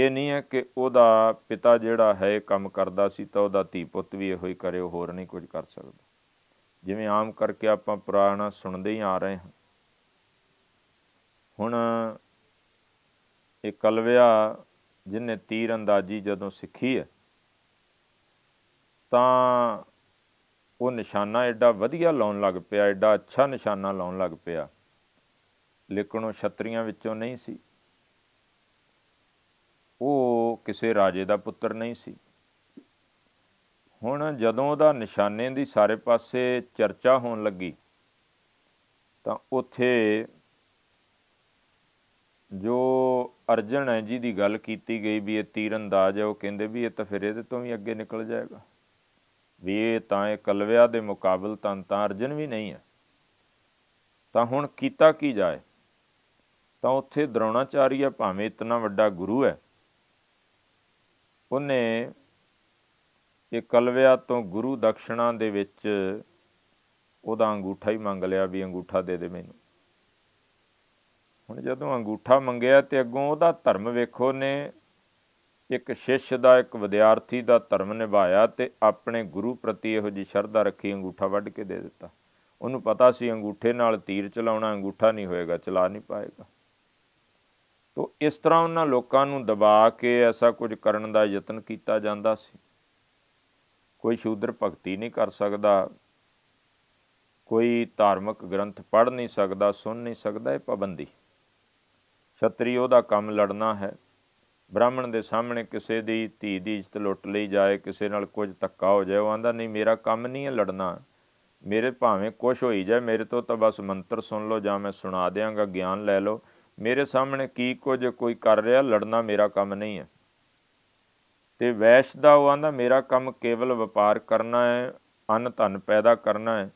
ਇਹ ਨਹੀਂ ਹੈ ਕਿ ਉਹਦਾ ਪਿਤਾ ਜਿਹੜਾ ਹੈ ਕੰਮ ਕਰਦਾ ਸੀ ਤਾਂ ਉਹਦਾ ਧੀ ਪੁੱਤ ਵੀ ਇਹੋ ਹੀ ਕਰੇ ਉਹ ਹੋਰ ਨਹੀਂ ਕੁਝ ਕਰ ਸਕਦਾ ਜਿਵੇਂ ਆਮ ਕਰਕੇ ਆਪਾਂ ਪੁਰਾਣਾ ਸੁਣਦੇ ਹੀ ਆ ਰਹੇ ਹਾਂ ਹੁਣ ਇਹ ਕਲਵਿਆ ਜਿਨੇ ਤੀਰ ਅੰਦਾਜ਼ੀ ਜਦੋਂ ਸਿੱਖੀ ਹੈ ਤਾਂ ਉਹ ਨਿਸ਼ਾਨਾ ਐਡਾ ਵਧੀਆ ਲਾਉਣ ਲੱਗ ਪਿਆ ਐਡਾ ਅੱਛਾ ਨਿਸ਼ਾਨਾ ਲਾਉਣ ਲੱਗ ਪਿਆ ਲੇਕਿਨ ਉਹ ਛਤਰੀਆਂ ਵਿੱਚੋਂ ਨਹੀਂ ਸੀ ਉਹ ਕਿਸੇ ਰਾਜੇ ਦਾ ਪੁੱਤਰ ਨਹੀਂ ਸੀ ਹੁਣ ਜਦੋਂ ਉਹਦਾ ਨਿਸ਼ਾਨੇ ਦੀ ਸਾਰੇ ਪਾਸੇ ਚਰਚਾ ਹੋਣ ਲੱਗੀ ਤਾਂ ਉੱਥੇ ਜੋ ਅਰਜਨ ਹੈ ਜੀ ਦੀ ਗੱਲ ਕੀਤੀ ਗਈ ਵੀ ਇਹ ਤੀਰ ਅੰਦਾਜ਼ ਹੈ ਉਹ ਕਹਿੰਦੇ ਵੀ ਇਹ ਤਾਂ ਫਿਰ ਇਹਦੇ ਤੋਂ ਵੀ ਅੱਗੇ ਨਿਕਲ ਜਾਏਗਾ ਵੀ ਇਹ ਤਾਂ ਇਹ ਕਲਵਿਆ ਦੇ ਮੁਕਾਬਲ ਤਾਂ ਤਾਂ ਅਰਜਨ ਵੀ ਨਹੀਂ ਹੈ ਤਾਂ ਹੁਣ ਕੀਤਾ ਕੀ ਜਾਏ ਤਾਂ ਉੱਥੇ ਦਰੋਣਾਚਾਰੀਆ ਭਾਵੇਂ ਇਤਨਾ ਵੱਡਾ ਗੁਰੂ ਹੈ ਉਹਨੇ ਇਹ ਕਲਵਿਆ ਤੋਂ ਗੁਰੂ ਦਕਸ਼ਣਾ ਦੇ ਵਿੱਚ ਉਹਦਾ ਅੰਗੂਠਾ ਹੀ ਮੰਗ ਲਿਆ ਵੀ ਅੰਗੂਠਾ ਦੇ ਦੇ ਮੈਨੂੰ ਹੁਣ ਜਦੋਂ ਅੰਗੂਠਾ ਮੰਗਿਆ ਤੇ ਅੱਗੋਂ ਉਹਦਾ ਧਰਮ ਵੇਖੋ ਨੇ ਇੱਕ ਸ਼ਿਸ਼ ਦਾ ਇੱਕ ਵਿਦਿਆਰਥੀ ਦਾ ਧਰਮ ਨਿਭਾਇਆ ਤੇ ਆਪਣੇ ਗੁਰੂ ਪ੍ਰਤੀ ਇਹੋ ਜੀ ਸ਼ਰਧਾ ਰੱਖੀ ਅੰਗੂਠਾ ਵੱਢ ਕੇ ਦੇ ਦਿੱਤਾ ਉਹਨੂੰ ਪਤਾ ਸੀ ਅੰਗੂਠੇ ਨਾਲ ਤੀਰ ਚਲਾਉਣਾ ਅੰਗੂਠਾ ਨਹੀਂ ਹੋਏਗਾ ਚਲਾ ਨਹੀਂ ਪਾਏਗਾ ਤੋ ਇਸ ਤਰ੍ਹਾਂ ਉਹਨਾਂ ਲੋਕਾਂ ਨੂੰ ਦਬਾ ਕੇ ਐਸਾ ਕੁਝ ਕਰਨ ਦਾ ਯਤਨ ਕੀਤਾ ਜਾਂਦਾ ਸੀ ਕੋਈ ਸ਼ੂਦਰ ਭਗਤੀ ਨਹੀਂ ਕਰ ਸਕਦਾ ਕੋਈ ਧਾਰਮਿਕ ਗ੍ਰੰਥ ਪੜ੍ਹ ਨਹੀਂ ਸਕਦਾ ਸੁਣ ਨਹੀਂ ਸਕਦਾ ਇਹ ਪਾਬੰਦੀ ਛਤਰੀ ਉਹਦਾ ਕੰਮ ਲੜਨਾ ਹੈ ਬ੍ਰਾਹਮਣ ਦੇ ਸਾਹਮਣੇ ਕਿਸੇ ਦੀ ਧੀ ਦੀ ਇੱਜ਼ਤ ਲੁੱਟ ਲਈ ਜਾਏ ਕਿਸੇ ਨਾਲ ਕੁਝ ਧੱਕਾ ਹੋ ਜਾਏ ਉਹ ਆਂਦਾ ਨਹੀਂ ਮੇਰਾ ਕੰਮ ਨਹੀਂ ਹੈ ਲੜਨਾ ਮੇਰੇ ਭਾਵੇਂ ਕੁਝ ਹੋਈ ਜਾਏ ਮੇਰੇ ਤੋਂ ਤਾਂ ਬਸ ਮੰਤਰ ਸੁਣ ਲਓ ਜਾਂ ਮੈਂ ਸੁਣਾ ਦਿਆਂਗਾ ਗਿਆਨ ਲੈ ਲਓ ਮੇਰੇ ਸਾਹਮਣੇ ਕੀ ਕੁਝ ਕੋਈ ਕਰ ਰਿਹਾ ਲੜਨਾ ਮੇਰਾ ਕੰਮ ਨਹੀਂ ਹੈ ਤੇ ਵੈਸ਼ ਦਾ ਉਹ ਆਂਦਾ ਮੇਰਾ ਕੰਮ ਕੇਵਲ ਵਪਾਰ ਕਰਨਾ ਹੈ ਅਨ ਧਨ ਪੈਦਾ ਕਰਨਾ ਹੈ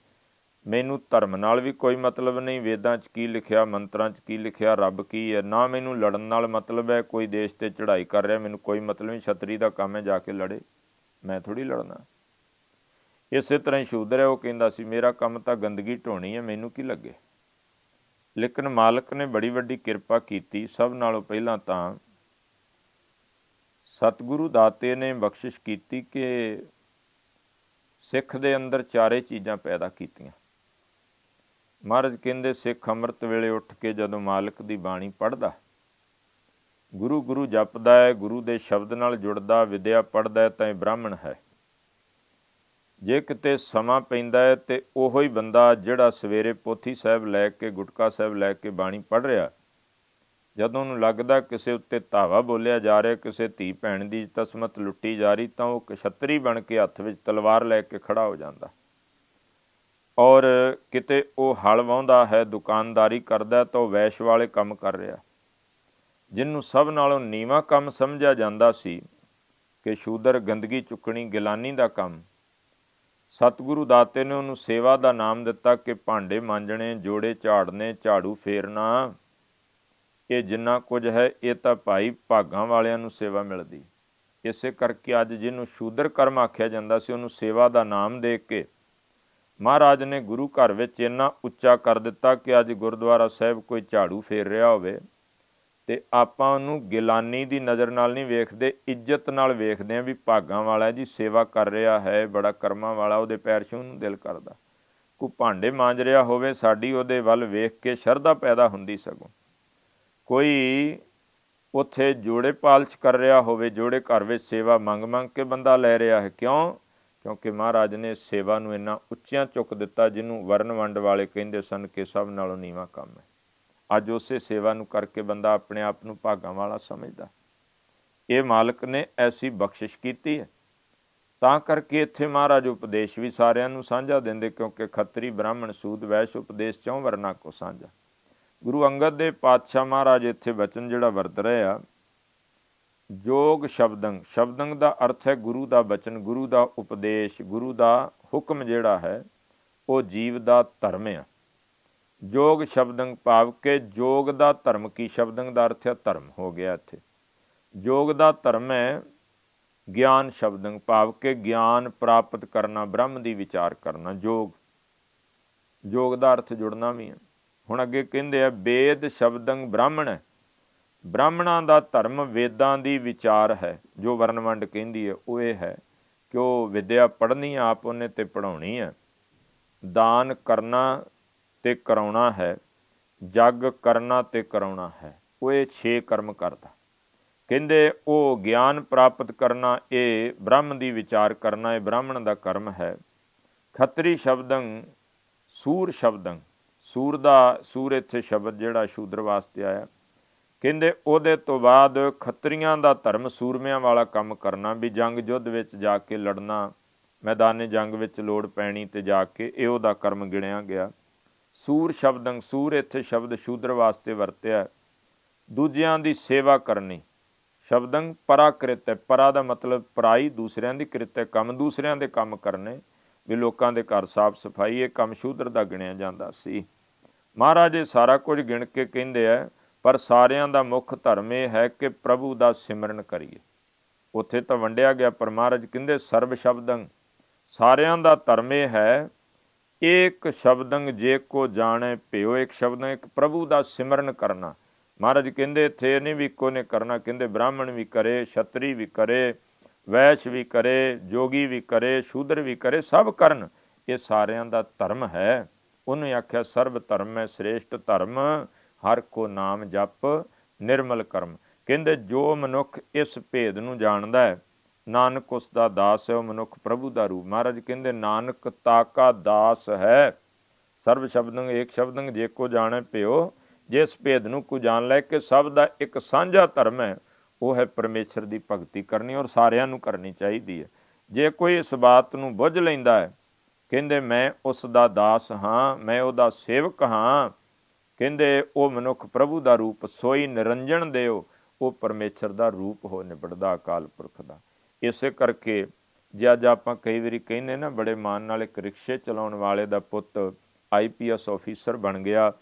ਮੈਨੂੰ ਧਰਮ ਨਾਲ ਵੀ ਕੋਈ ਮਤਲਬ ਨਹੀਂ ਵੇਦਾਂ 'ਚ ਕੀ ਲਿਖਿਆ ਮੰਤਰਾਂ 'ਚ ਕੀ ਲਿਖਿਆ ਰੱਬ ਕੀ ਹੈ ਨਾ ਮੈਨੂੰ ਲੜਨ ਨਾਲ ਮਤਲਬ ਹੈ ਕੋਈ ਦੇਸ਼ ਤੇ ਚੜ੍ਹਾਈ ਕਰ ਰਿਹਾ ਮੈਨੂੰ ਕੋਈ ਮਤਲਬ ਨਹੀਂ ਛਤਰੀ ਦਾ ਕੰਮ ਹੈ ਜਾ ਕੇ ਲੜੇ ਮੈਂ ਥੋੜੀ ਲੜਨਾ ਇਸੇ ਤਰ੍ਹਾਂ ਸ਼ੂਦਰ ਹੈ ਉਹ ਕਹਿੰਦਾ ਸੀ ਮੇਰਾ ਕੰਮ ਤਾਂ ਗੰਦਗੀ ਢੋਣੀ ਹੈ ਮੈਨੂੰ ਕੀ ਲੱਗੇ ਲੇਕਿਨ ਮਾਲਕ ਨੇ ਬੜੀ ਵੱਡੀ ਕਿਰਪਾ ਕੀਤੀ ਸਭ ਨਾਲੋਂ ਪਹਿਲਾਂ ਤਾਂ ਸਤਿਗੁਰੂ ਦਾਤੇ ਨੇ ਬਖਸ਼ਿਸ਼ ਕੀਤੀ ਕਿ ਸਿੱਖ ਦੇ ਅੰਦਰ ਚਾਰੇ ਚੀਜ਼ਾਂ ਪੈਦਾ ਕੀਤੀਆਂ ਮਹਾਰਾਜ ਕਹਿੰਦੇ ਸਿੱਖ ਅੰਮ੍ਰਿਤ ਵੇਲੇ ਉੱਠ ਕੇ ਜਦੋਂ ਮਾਲਕ ਦੀ ਬਾਣੀ ਪੜਦਾ ਗੁਰੂ ਗੁਰੂ ਜਪਦਾ ਹੈ ਗੁਰੂ ਦੇ ਸ਼ਬਦ ਨਾਲ ਜੁੜਦਾ ਵਿਦਿਆ ਪੜਦਾ ਤਾਂ ਇਹ ਬ੍ਰਾਹਮਣ ਹੈ ਜੇ ਕਿਤੇ ਸਮਾਂ ਪੈਂਦਾ ਹੈ ਤੇ ਉਹੋ ਹੀ ਬੰਦਾ ਜਿਹੜਾ ਸਵੇਰੇ ਪੋਥੀ ਸਾਹਿਬ ਲੈ ਕੇ ਗੁਟਕਾ ਸਾਹਿਬ ਲੈ ਕੇ ਬਾਣੀ ਪੜ ਰਿਹਾ ਜਦੋਂ ਉਹਨੂੰ ਲੱਗਦਾ ਕਿਸੇ ਉੱਤੇ ਧਾਵਾ ਬੋਲਿਆ ਜਾ ਰਿਹਾ ਕਿਸੇ ਧੀ ਭੈਣ ਦੀ ਤਸਮਤ ਲੁੱਟੀ ਜਾ ਰਹੀ ਤਾਂ ਉਹ ਕਸ਼ਤਰੀ ਬਣ ਕੇ ਹੱਥ ਵਿੱਚ ਤਲਵਾਰ ਲੈ ਕੇ ਖੜਾ ਹੋ ਜਾਂਦਾ ਔਰ ਕਿਤੇ ਉਹ ਹਲ ਵਾਉਂਦਾ ਹੈ ਦੁਕਾਨਦਾਰੀ ਕਰਦਾ ਤਾਂ ਵੈਸ਼ ਵਾਲੇ ਕੰਮ ਕਰ ਰਿਹਾ ਜਿੰਨੂੰ ਸਭ ਨਾਲੋਂ ਨੀਵਾ ਕੰਮ ਸਮਝਿਆ ਜਾਂਦਾ ਸੀ ਕਿ ਸ਼ੂਦਰ ਗੰਦਗੀ ਚੁੱਕਣੀ ਗਿਲਾਨੀ ਦਾ ਕੰਮ ਸਤਿਗੁਰੂ ਦਾਤੇ ਨੇ ਉਹਨੂੰ ਸੇਵਾ ਦਾ ਨਾਮ ਦਿੱਤਾ ਕਿ ਭਾਂਡੇ ਮਾਂਜਣੇ ਜੋੜੇ ਝਾੜਨੇ ਝਾੜੂ ਫੇਰਨਾ ਇਹ ਜਿੰਨਾ ਕੁਝ ਹੈ ਇਹ ਤਾਂ ਭਾਈ ਭਾਗਾਂ ਵਾਲਿਆਂ ਨੂੰ ਸੇਵਾ ਮਿਲਦੀ ਇਸੇ ਕਰਕੇ ਅੱਜ ਜਿਹਨੂੰ ਸ਼ੂਦਰ ਕਰਮ ਆਖਿਆ ਜਾਂਦਾ ਸੀ ਉਹਨੂੰ ਸੇਵਾ ਦਾ ਨਾਮ ਦੇ ਕੇ ਮਹਾਰਾਜ ਨੇ ਗੁਰੂ ਘਰ ਵਿੱਚ ਇੰਨਾ ਉੱਚਾ ਕਰ ਦਿੱਤਾ ਕਿ ਅੱਜ ਗੁਰਦੁਆਰਾ ਸਾਹਿਬ ਕੋਈ ਝਾੜੂ ਫੇਰ ਰਿਹਾ ਹੋਵੇ ਤੇ ਆਪਾਂ ਉਹਨੂੰ ਗਿਲਾਨੀ ਦੀ ਨਜ਼ਰ ਨਾਲ ਨਹੀਂ ਵੇਖਦੇ ਇੱਜ਼ਤ ਨਾਲ ਵੇਖਦੇ ਆਂ ਵੀ ਭਾਗਾਂ ਵਾਲਾ ਜੀ ਸੇਵਾ ਕਰ ਰਿਹਾ ਹੈ ਬੜਾ ਕਰਮਾਂ ਵਾਲਾ ਉਹਦੇ ਪੈਰ ਛੂਹਣ ਨੂੰ ਦਿਲ ਕਰਦਾ ਕੋ ਭਾਂਡੇ ਮਾਂਜ ਰਿਹਾ ਹੋਵੇ ਸਾਡੀ ਉਹਦੇ ਵੱਲ ਵੇਖ ਕੇ ਸ਼ਰਧਾ ਪੈਦਾ ਹੁੰਦੀ ਸਗੋਂ ਕੋਈ ਉੱਥੇ ਜੋੜੇ ਪਾਲਚ ਕਰ ਰਿਹਾ ਹੋਵੇ ਜੋੜੇ ਘਰ ਵਿੱਚ ਸੇਵਾ ਮੰਗ ਮੰਗ ਕੇ ਬੰਦਾ ਲੈ ਰਿਹਾ ਹੈ ਕਿਉਂ ਕਿਉਂਕਿ ਮਹਾਰਾਜ ਨੇ ਸੇਵਾ ਨੂੰ ਇੰਨਾ ਉੱਚਿਆਂ ਚੁੱਕ ਦਿੱਤਾ ਜਿਹਨੂੰ ਵਰਨ ਵੰਡ ਵਾਲੇ ਕਹਿੰਦੇ ਸਨ ਕਿ ਸਭ ਨਾਲੋਂ ਨੀਵਾ ਕੰਮ ਹੈ ਅੱਜ ਉਸੇ ਸੇਵਾ ਨੂੰ ਕਰਕੇ ਬੰਦਾ ਆਪਣੇ ਆਪ ਨੂੰ ਭਾਗਾਂ ਵਾਲਾ ਸਮਝਦਾ ਇਹ ਮਾਲਕ ਨੇ ਐਸੀ ਬਖਸ਼ਿਸ਼ ਕੀਤੀ ਹੈ ਤਾਂ ਕਰਕੇ ਇੱਥੇ ਮਹਾਰਾਜ ਉਪਦੇਸ਼ ਵੀ ਸਾਰਿਆਂ ਨੂੰ ਸਾਂਝਾ ਦਿੰਦੇ ਕਿਉਂਕਿ ਖੱਤਰੀ ਬ੍ਰਾਹਮਣ ਸੂਦ ਵੈਸ਼ ਉਪਦੇਸ਼ ਚੋਂ ਵਰਨਾ ਕੋ ਸਾਂਝਾ ਗੁਰੂ ਅੰਗਦ ਦੇ ਪਾਤਸ਼ਾਹ ਮਹਾਰਾਜ ਇੱਥੇ ਵਚਨ ਜਿਹੜਾ ਵਰਤ ਰਹੇ ਆ ਜੋਗ ਸ਼ਬਦੰ ਸ਼ਬਦੰ ਦਾ ਅਰਥ ਹੈ ਗੁਰੂ ਦਾ ਬਚਨ ਗੁਰੂ ਦਾ ਉਪਦੇਸ਼ ਗੁਰੂ ਦਾ ਹੁਕਮ ਜਿਹੜਾ ਹੈ ਉਹ ਜੀਵ ਦਾ ਧਰਮ ਹੈ ਜੋਗ ਸ਼ਬਦੰ ਭਾਵ ਕੇ ਜੋਗ ਦਾ ਧਰਮ ਕੀ ਸ਼ਬਦੰ ਦਾ ਅਰਥ ਹੈ ਧਰਮ ਹੋ ਗਿਆ ਇੱਥੇ ਜੋਗ ਦਾ ਧਰਮ ਹੈ ਗਿਆਨ ਸ਼ਬਦੰ ਭਾਵ ਕੇ ਗਿਆਨ ਪ੍ਰਾਪਤ ਕਰਨਾ ਬ੍ਰਹਮ ਦੀ ਵਿਚਾਰ ਕਰਨਾ ਜੋਗ ਜੋਗ ਦਾ ਅਰਥ ਜੁੜਨਾ ਵੀ ਹੈ ਹੁਣ ਅੱਗੇ ਕਹਿੰਦੇ ਆ ਵੇਦ ਸ਼ਬਦੰ ਬ੍ਰਾਹਮਣ ਹੈ ਬ੍ਰਾਹਮਣਾਂ ਦਾ ਧਰਮ ਵੇਦਾਂ ਦੀ ਵਿਚਾਰ ਹੈ ਜੋ ਵਰਨਵੰਡ ਕਹਿੰਦੀ ਹੈ ਉਹ ਇਹ ਹੈ ਕਿ ਉਹ ਵਿਦਿਆ ਪੜ੍ਹਨੀ ਆਪ ਉਹਨੇ ਤੇ ਪੜਾਉਣੀ ਹੈ ਦਾਨ ਕਰਨਾ ਤੇ ਕਰਾਉਣਾ ਹੈ ਜਗ ਕਰਨਾ ਤੇ ਕਰਾਉਣਾ ਹੈ ਉਹ ਇਹ 6 ਕਰਮ ਕਰਦਾ ਕਹਿੰਦੇ ਉਹ ਗਿਆਨ ਪ੍ਰਾਪਤ ਕਰਨਾ ਇਹ ਬ੍ਰਹਮ ਦੀ ਵਿਚਾਰ ਕਰਨਾ ਇਹ ਬ੍ਰਾਹਮਣ ਦਾ ਕਰਮ ਹੈ ਖੱਤਰੀ ਸ਼ਬਦੰ ਸੂਰ ਸ਼ਬਦੰ ਸੂਰ ਦਾ ਸੂਰ ਇੱਥੇ ਸ਼ਬਦ ਜਿਹੜਾ ਸ਼ੂਦਰ ਵਾਸਤੇ ਆਇਆ ਕਹਿੰਦੇ ਉਹਦੇ ਤੋਂ ਬਾਅਦ ਖੱਤਰੀਆਂ ਦਾ ਧਰਮ ਸੂਰਮਿਆਂ ਵਾਲਾ ਕੰਮ ਕਰਨਾ ਵੀ ਜੰਗ ਜੁੱਧ ਵਿੱਚ ਜਾ ਕੇ ਲੜਨਾ ਮੈਦਾਨੇ ਜੰਗ ਵਿੱਚ ਲੋੜ ਪੈਣੀ ਤੇ ਜਾ ਕੇ ਇਹ ਉਹਦਾ ਕਰਮ ਗਿਣਿਆ ਗਿਆ ਸੂਰ ਸ਼ਬਦ ਅੰਸੂਰ ਇੱਥੇ ਸ਼ਬਦ ਸ਼ੂਦਰ ਵਾਸਤੇ ਵਰਤਿਆ ਦੂਜਿਆਂ ਦੀ ਸੇਵਾ ਕਰਨੀ ਸ਼ਬਦੰ ਪਰਾਕ੍ਰਿਤ ਹੈ ਪਰਾ ਦਾ ਮਤਲਬ ਪਰਾਈ ਦੂਸਰਿਆਂ ਦੀ ਕ੍ਰਿਤ ਹੈ ਕੰਮ ਦੂਸਰਿਆਂ ਦੇ ਕੰਮ ਕਰਨੇ ਵੀ ਲੋਕਾਂ ਦੇ ਘਰ ਸਾਫ ਸਫਾਈ ਇਹ ਕੰਮ ਸ਼ੂਦਰ ਦਾ ਗਿਣਿਆ ਜਾਂਦਾ ਸੀ ਮਹਾਰਾਜ ਇਹ ਸਾਰਾ ਕੁਝ ਗਿਣ ਕੇ ਕਹਿੰਦੇ ਆ ਪਰ ਸਾਰਿਆਂ ਦਾ ਮੁੱਖ ਧਰਮ ਇਹ ਹੈ ਕਿ ਪ੍ਰਭੂ ਦਾ ਸਿਮਰਨ ਕਰੀਏ ਉੱਥੇ ਤਾਂ ਵੰਡਿਆ ਗਿਆ ਪਰ ਮਹਾਰਾਜ ਕਹਿੰਦੇ ਸਰਬ ਸ਼ਬਦੰ ਸਾਰਿਆਂ ਦਾ ਧਰਮ ਇਹ ਹੈ ਇੱਕ ਸ਼ਬਦੰ ਜੇ ਕੋ ਜਾਣੇ ਭਿਓ ਇੱਕ ਸ਼ਬਦੰ ਇੱਕ ਪ੍ਰਭੂ ਦਾ ਸਿਮਰਨ ਕਰਨਾ ਮਹਾਰਾਜ ਕਹਿੰਦੇ ਥੇ ਨਹੀਂ ਵੀ ਕੋ ਨੇ ਕਰਨਾ ਕਹਿੰਦੇ ਬ੍ਰਾਹਮਣ ਵੀ ਕਰੇ ਛਤਰੀ ਵੀ ਕਰੇ ਵੈਸ਼ ਵੀ ਕਰੇ ਜੋਗੀ ਵੀ ਕਰੇ ਸ਼ੂਦਰ ਵੀ ਕਰੇ ਸਭ ਕਰਨ ਇਹ ਸਾਰਿਆਂ ਦਾ ਧਰਮ ਹੈ ਉਹਨੇ ਆਖਿਆ ਸਰਬ ਧਰਮ ਹੈ ਸ੍ਰੇਸ਼ਟ ਧਰਮ ਹਰ ਕੋ ਨਾਮ ਜਪ ਨਿਰਮਲ ਕਰਮ ਕਹਿੰਦੇ ਜੋ ਮਨੁੱਖ ਇਸ ਭੇਦ ਨੂੰ ਜਾਣਦਾ ਹੈ ਨਾਨਕ ਉਸ ਦਾ ਦਾਸ ਹੈ ਉਹ ਮਨੁੱਖ ਪ੍ਰਭੂ ਦਾ ਰੂਪ ਮਹਾਰਾਜ ਕਹਿੰਦੇ ਨਾਨਕ ਤਾਕਾ ਦਾਸ ਹੈ ਸਰਬ ਸ਼ਬਦੰ ਏਕ ਸ਼ਬਦੰ ਜੇ ਕੋ ਜਾਣੇ ਪਿਓ ਜਿਸ ਭੇਦ ਨੂੰ ਕੋ ਜਾਣ ਲੈ ਕੇ ਸਭ ਦਾ ਇੱਕ ਸਾਂਝਾ ਧਰਮ ਹੈ ਉਹ ਹੈ ਪਰਮੇਸ਼ਰ ਦੀ ਭਗਤੀ ਕਰਨੀ ਔਰ ਸਾਰਿਆਂ ਨੂੰ ਕਰਨੀ ਚਾਹੀਦੀ ਹੈ ਜੇ ਕੋਈ ਇਸ ਬਾਤ ਨੂੰ ਬੁੱਝ ਲੈਂਦਾ ਹੈ ਕਹਿੰਦੇ ਮੈਂ ਉਸ ਦਾ ਦਾਸ ਹਾਂ ਮੈਂ ਉਹਦਾ ਸੇਵਕ ਹਾਂ ਕਹਿੰਦੇ ਉਹ ਮਨੁੱਖ ਪ੍ਰਭੂ ਦਾ ਰੂਪ ਸੋਈ ਨਿਰੰਜਨ ਦਿਓ ਉਹ ਪਰਮੇਸ਼ਰ ਦਾ ਰੂਪ ਹੋ ਨਿਬੜਦਾ ਅਕਾਲ ਪੁਰਖ ਦਾ ਇਸੇ ਕਰਕੇ ਜੇ ਅੱਜ ਆਪਾਂ ਕਈ ਵਾਰੀ ਕਹਿੰਨੇ ਨਾ ਬੜੇ ਮਾਨ ਨਾਲ ਇੱਕ ਰਿਕਸ਼ੇ ਚਲਾਉਣ ਵਾਲੇ ਦਾ ਪੁੱਤ ਆਈਪੀਐਸ ਆਫੀਸਰ ਬਣ ਗਿਆ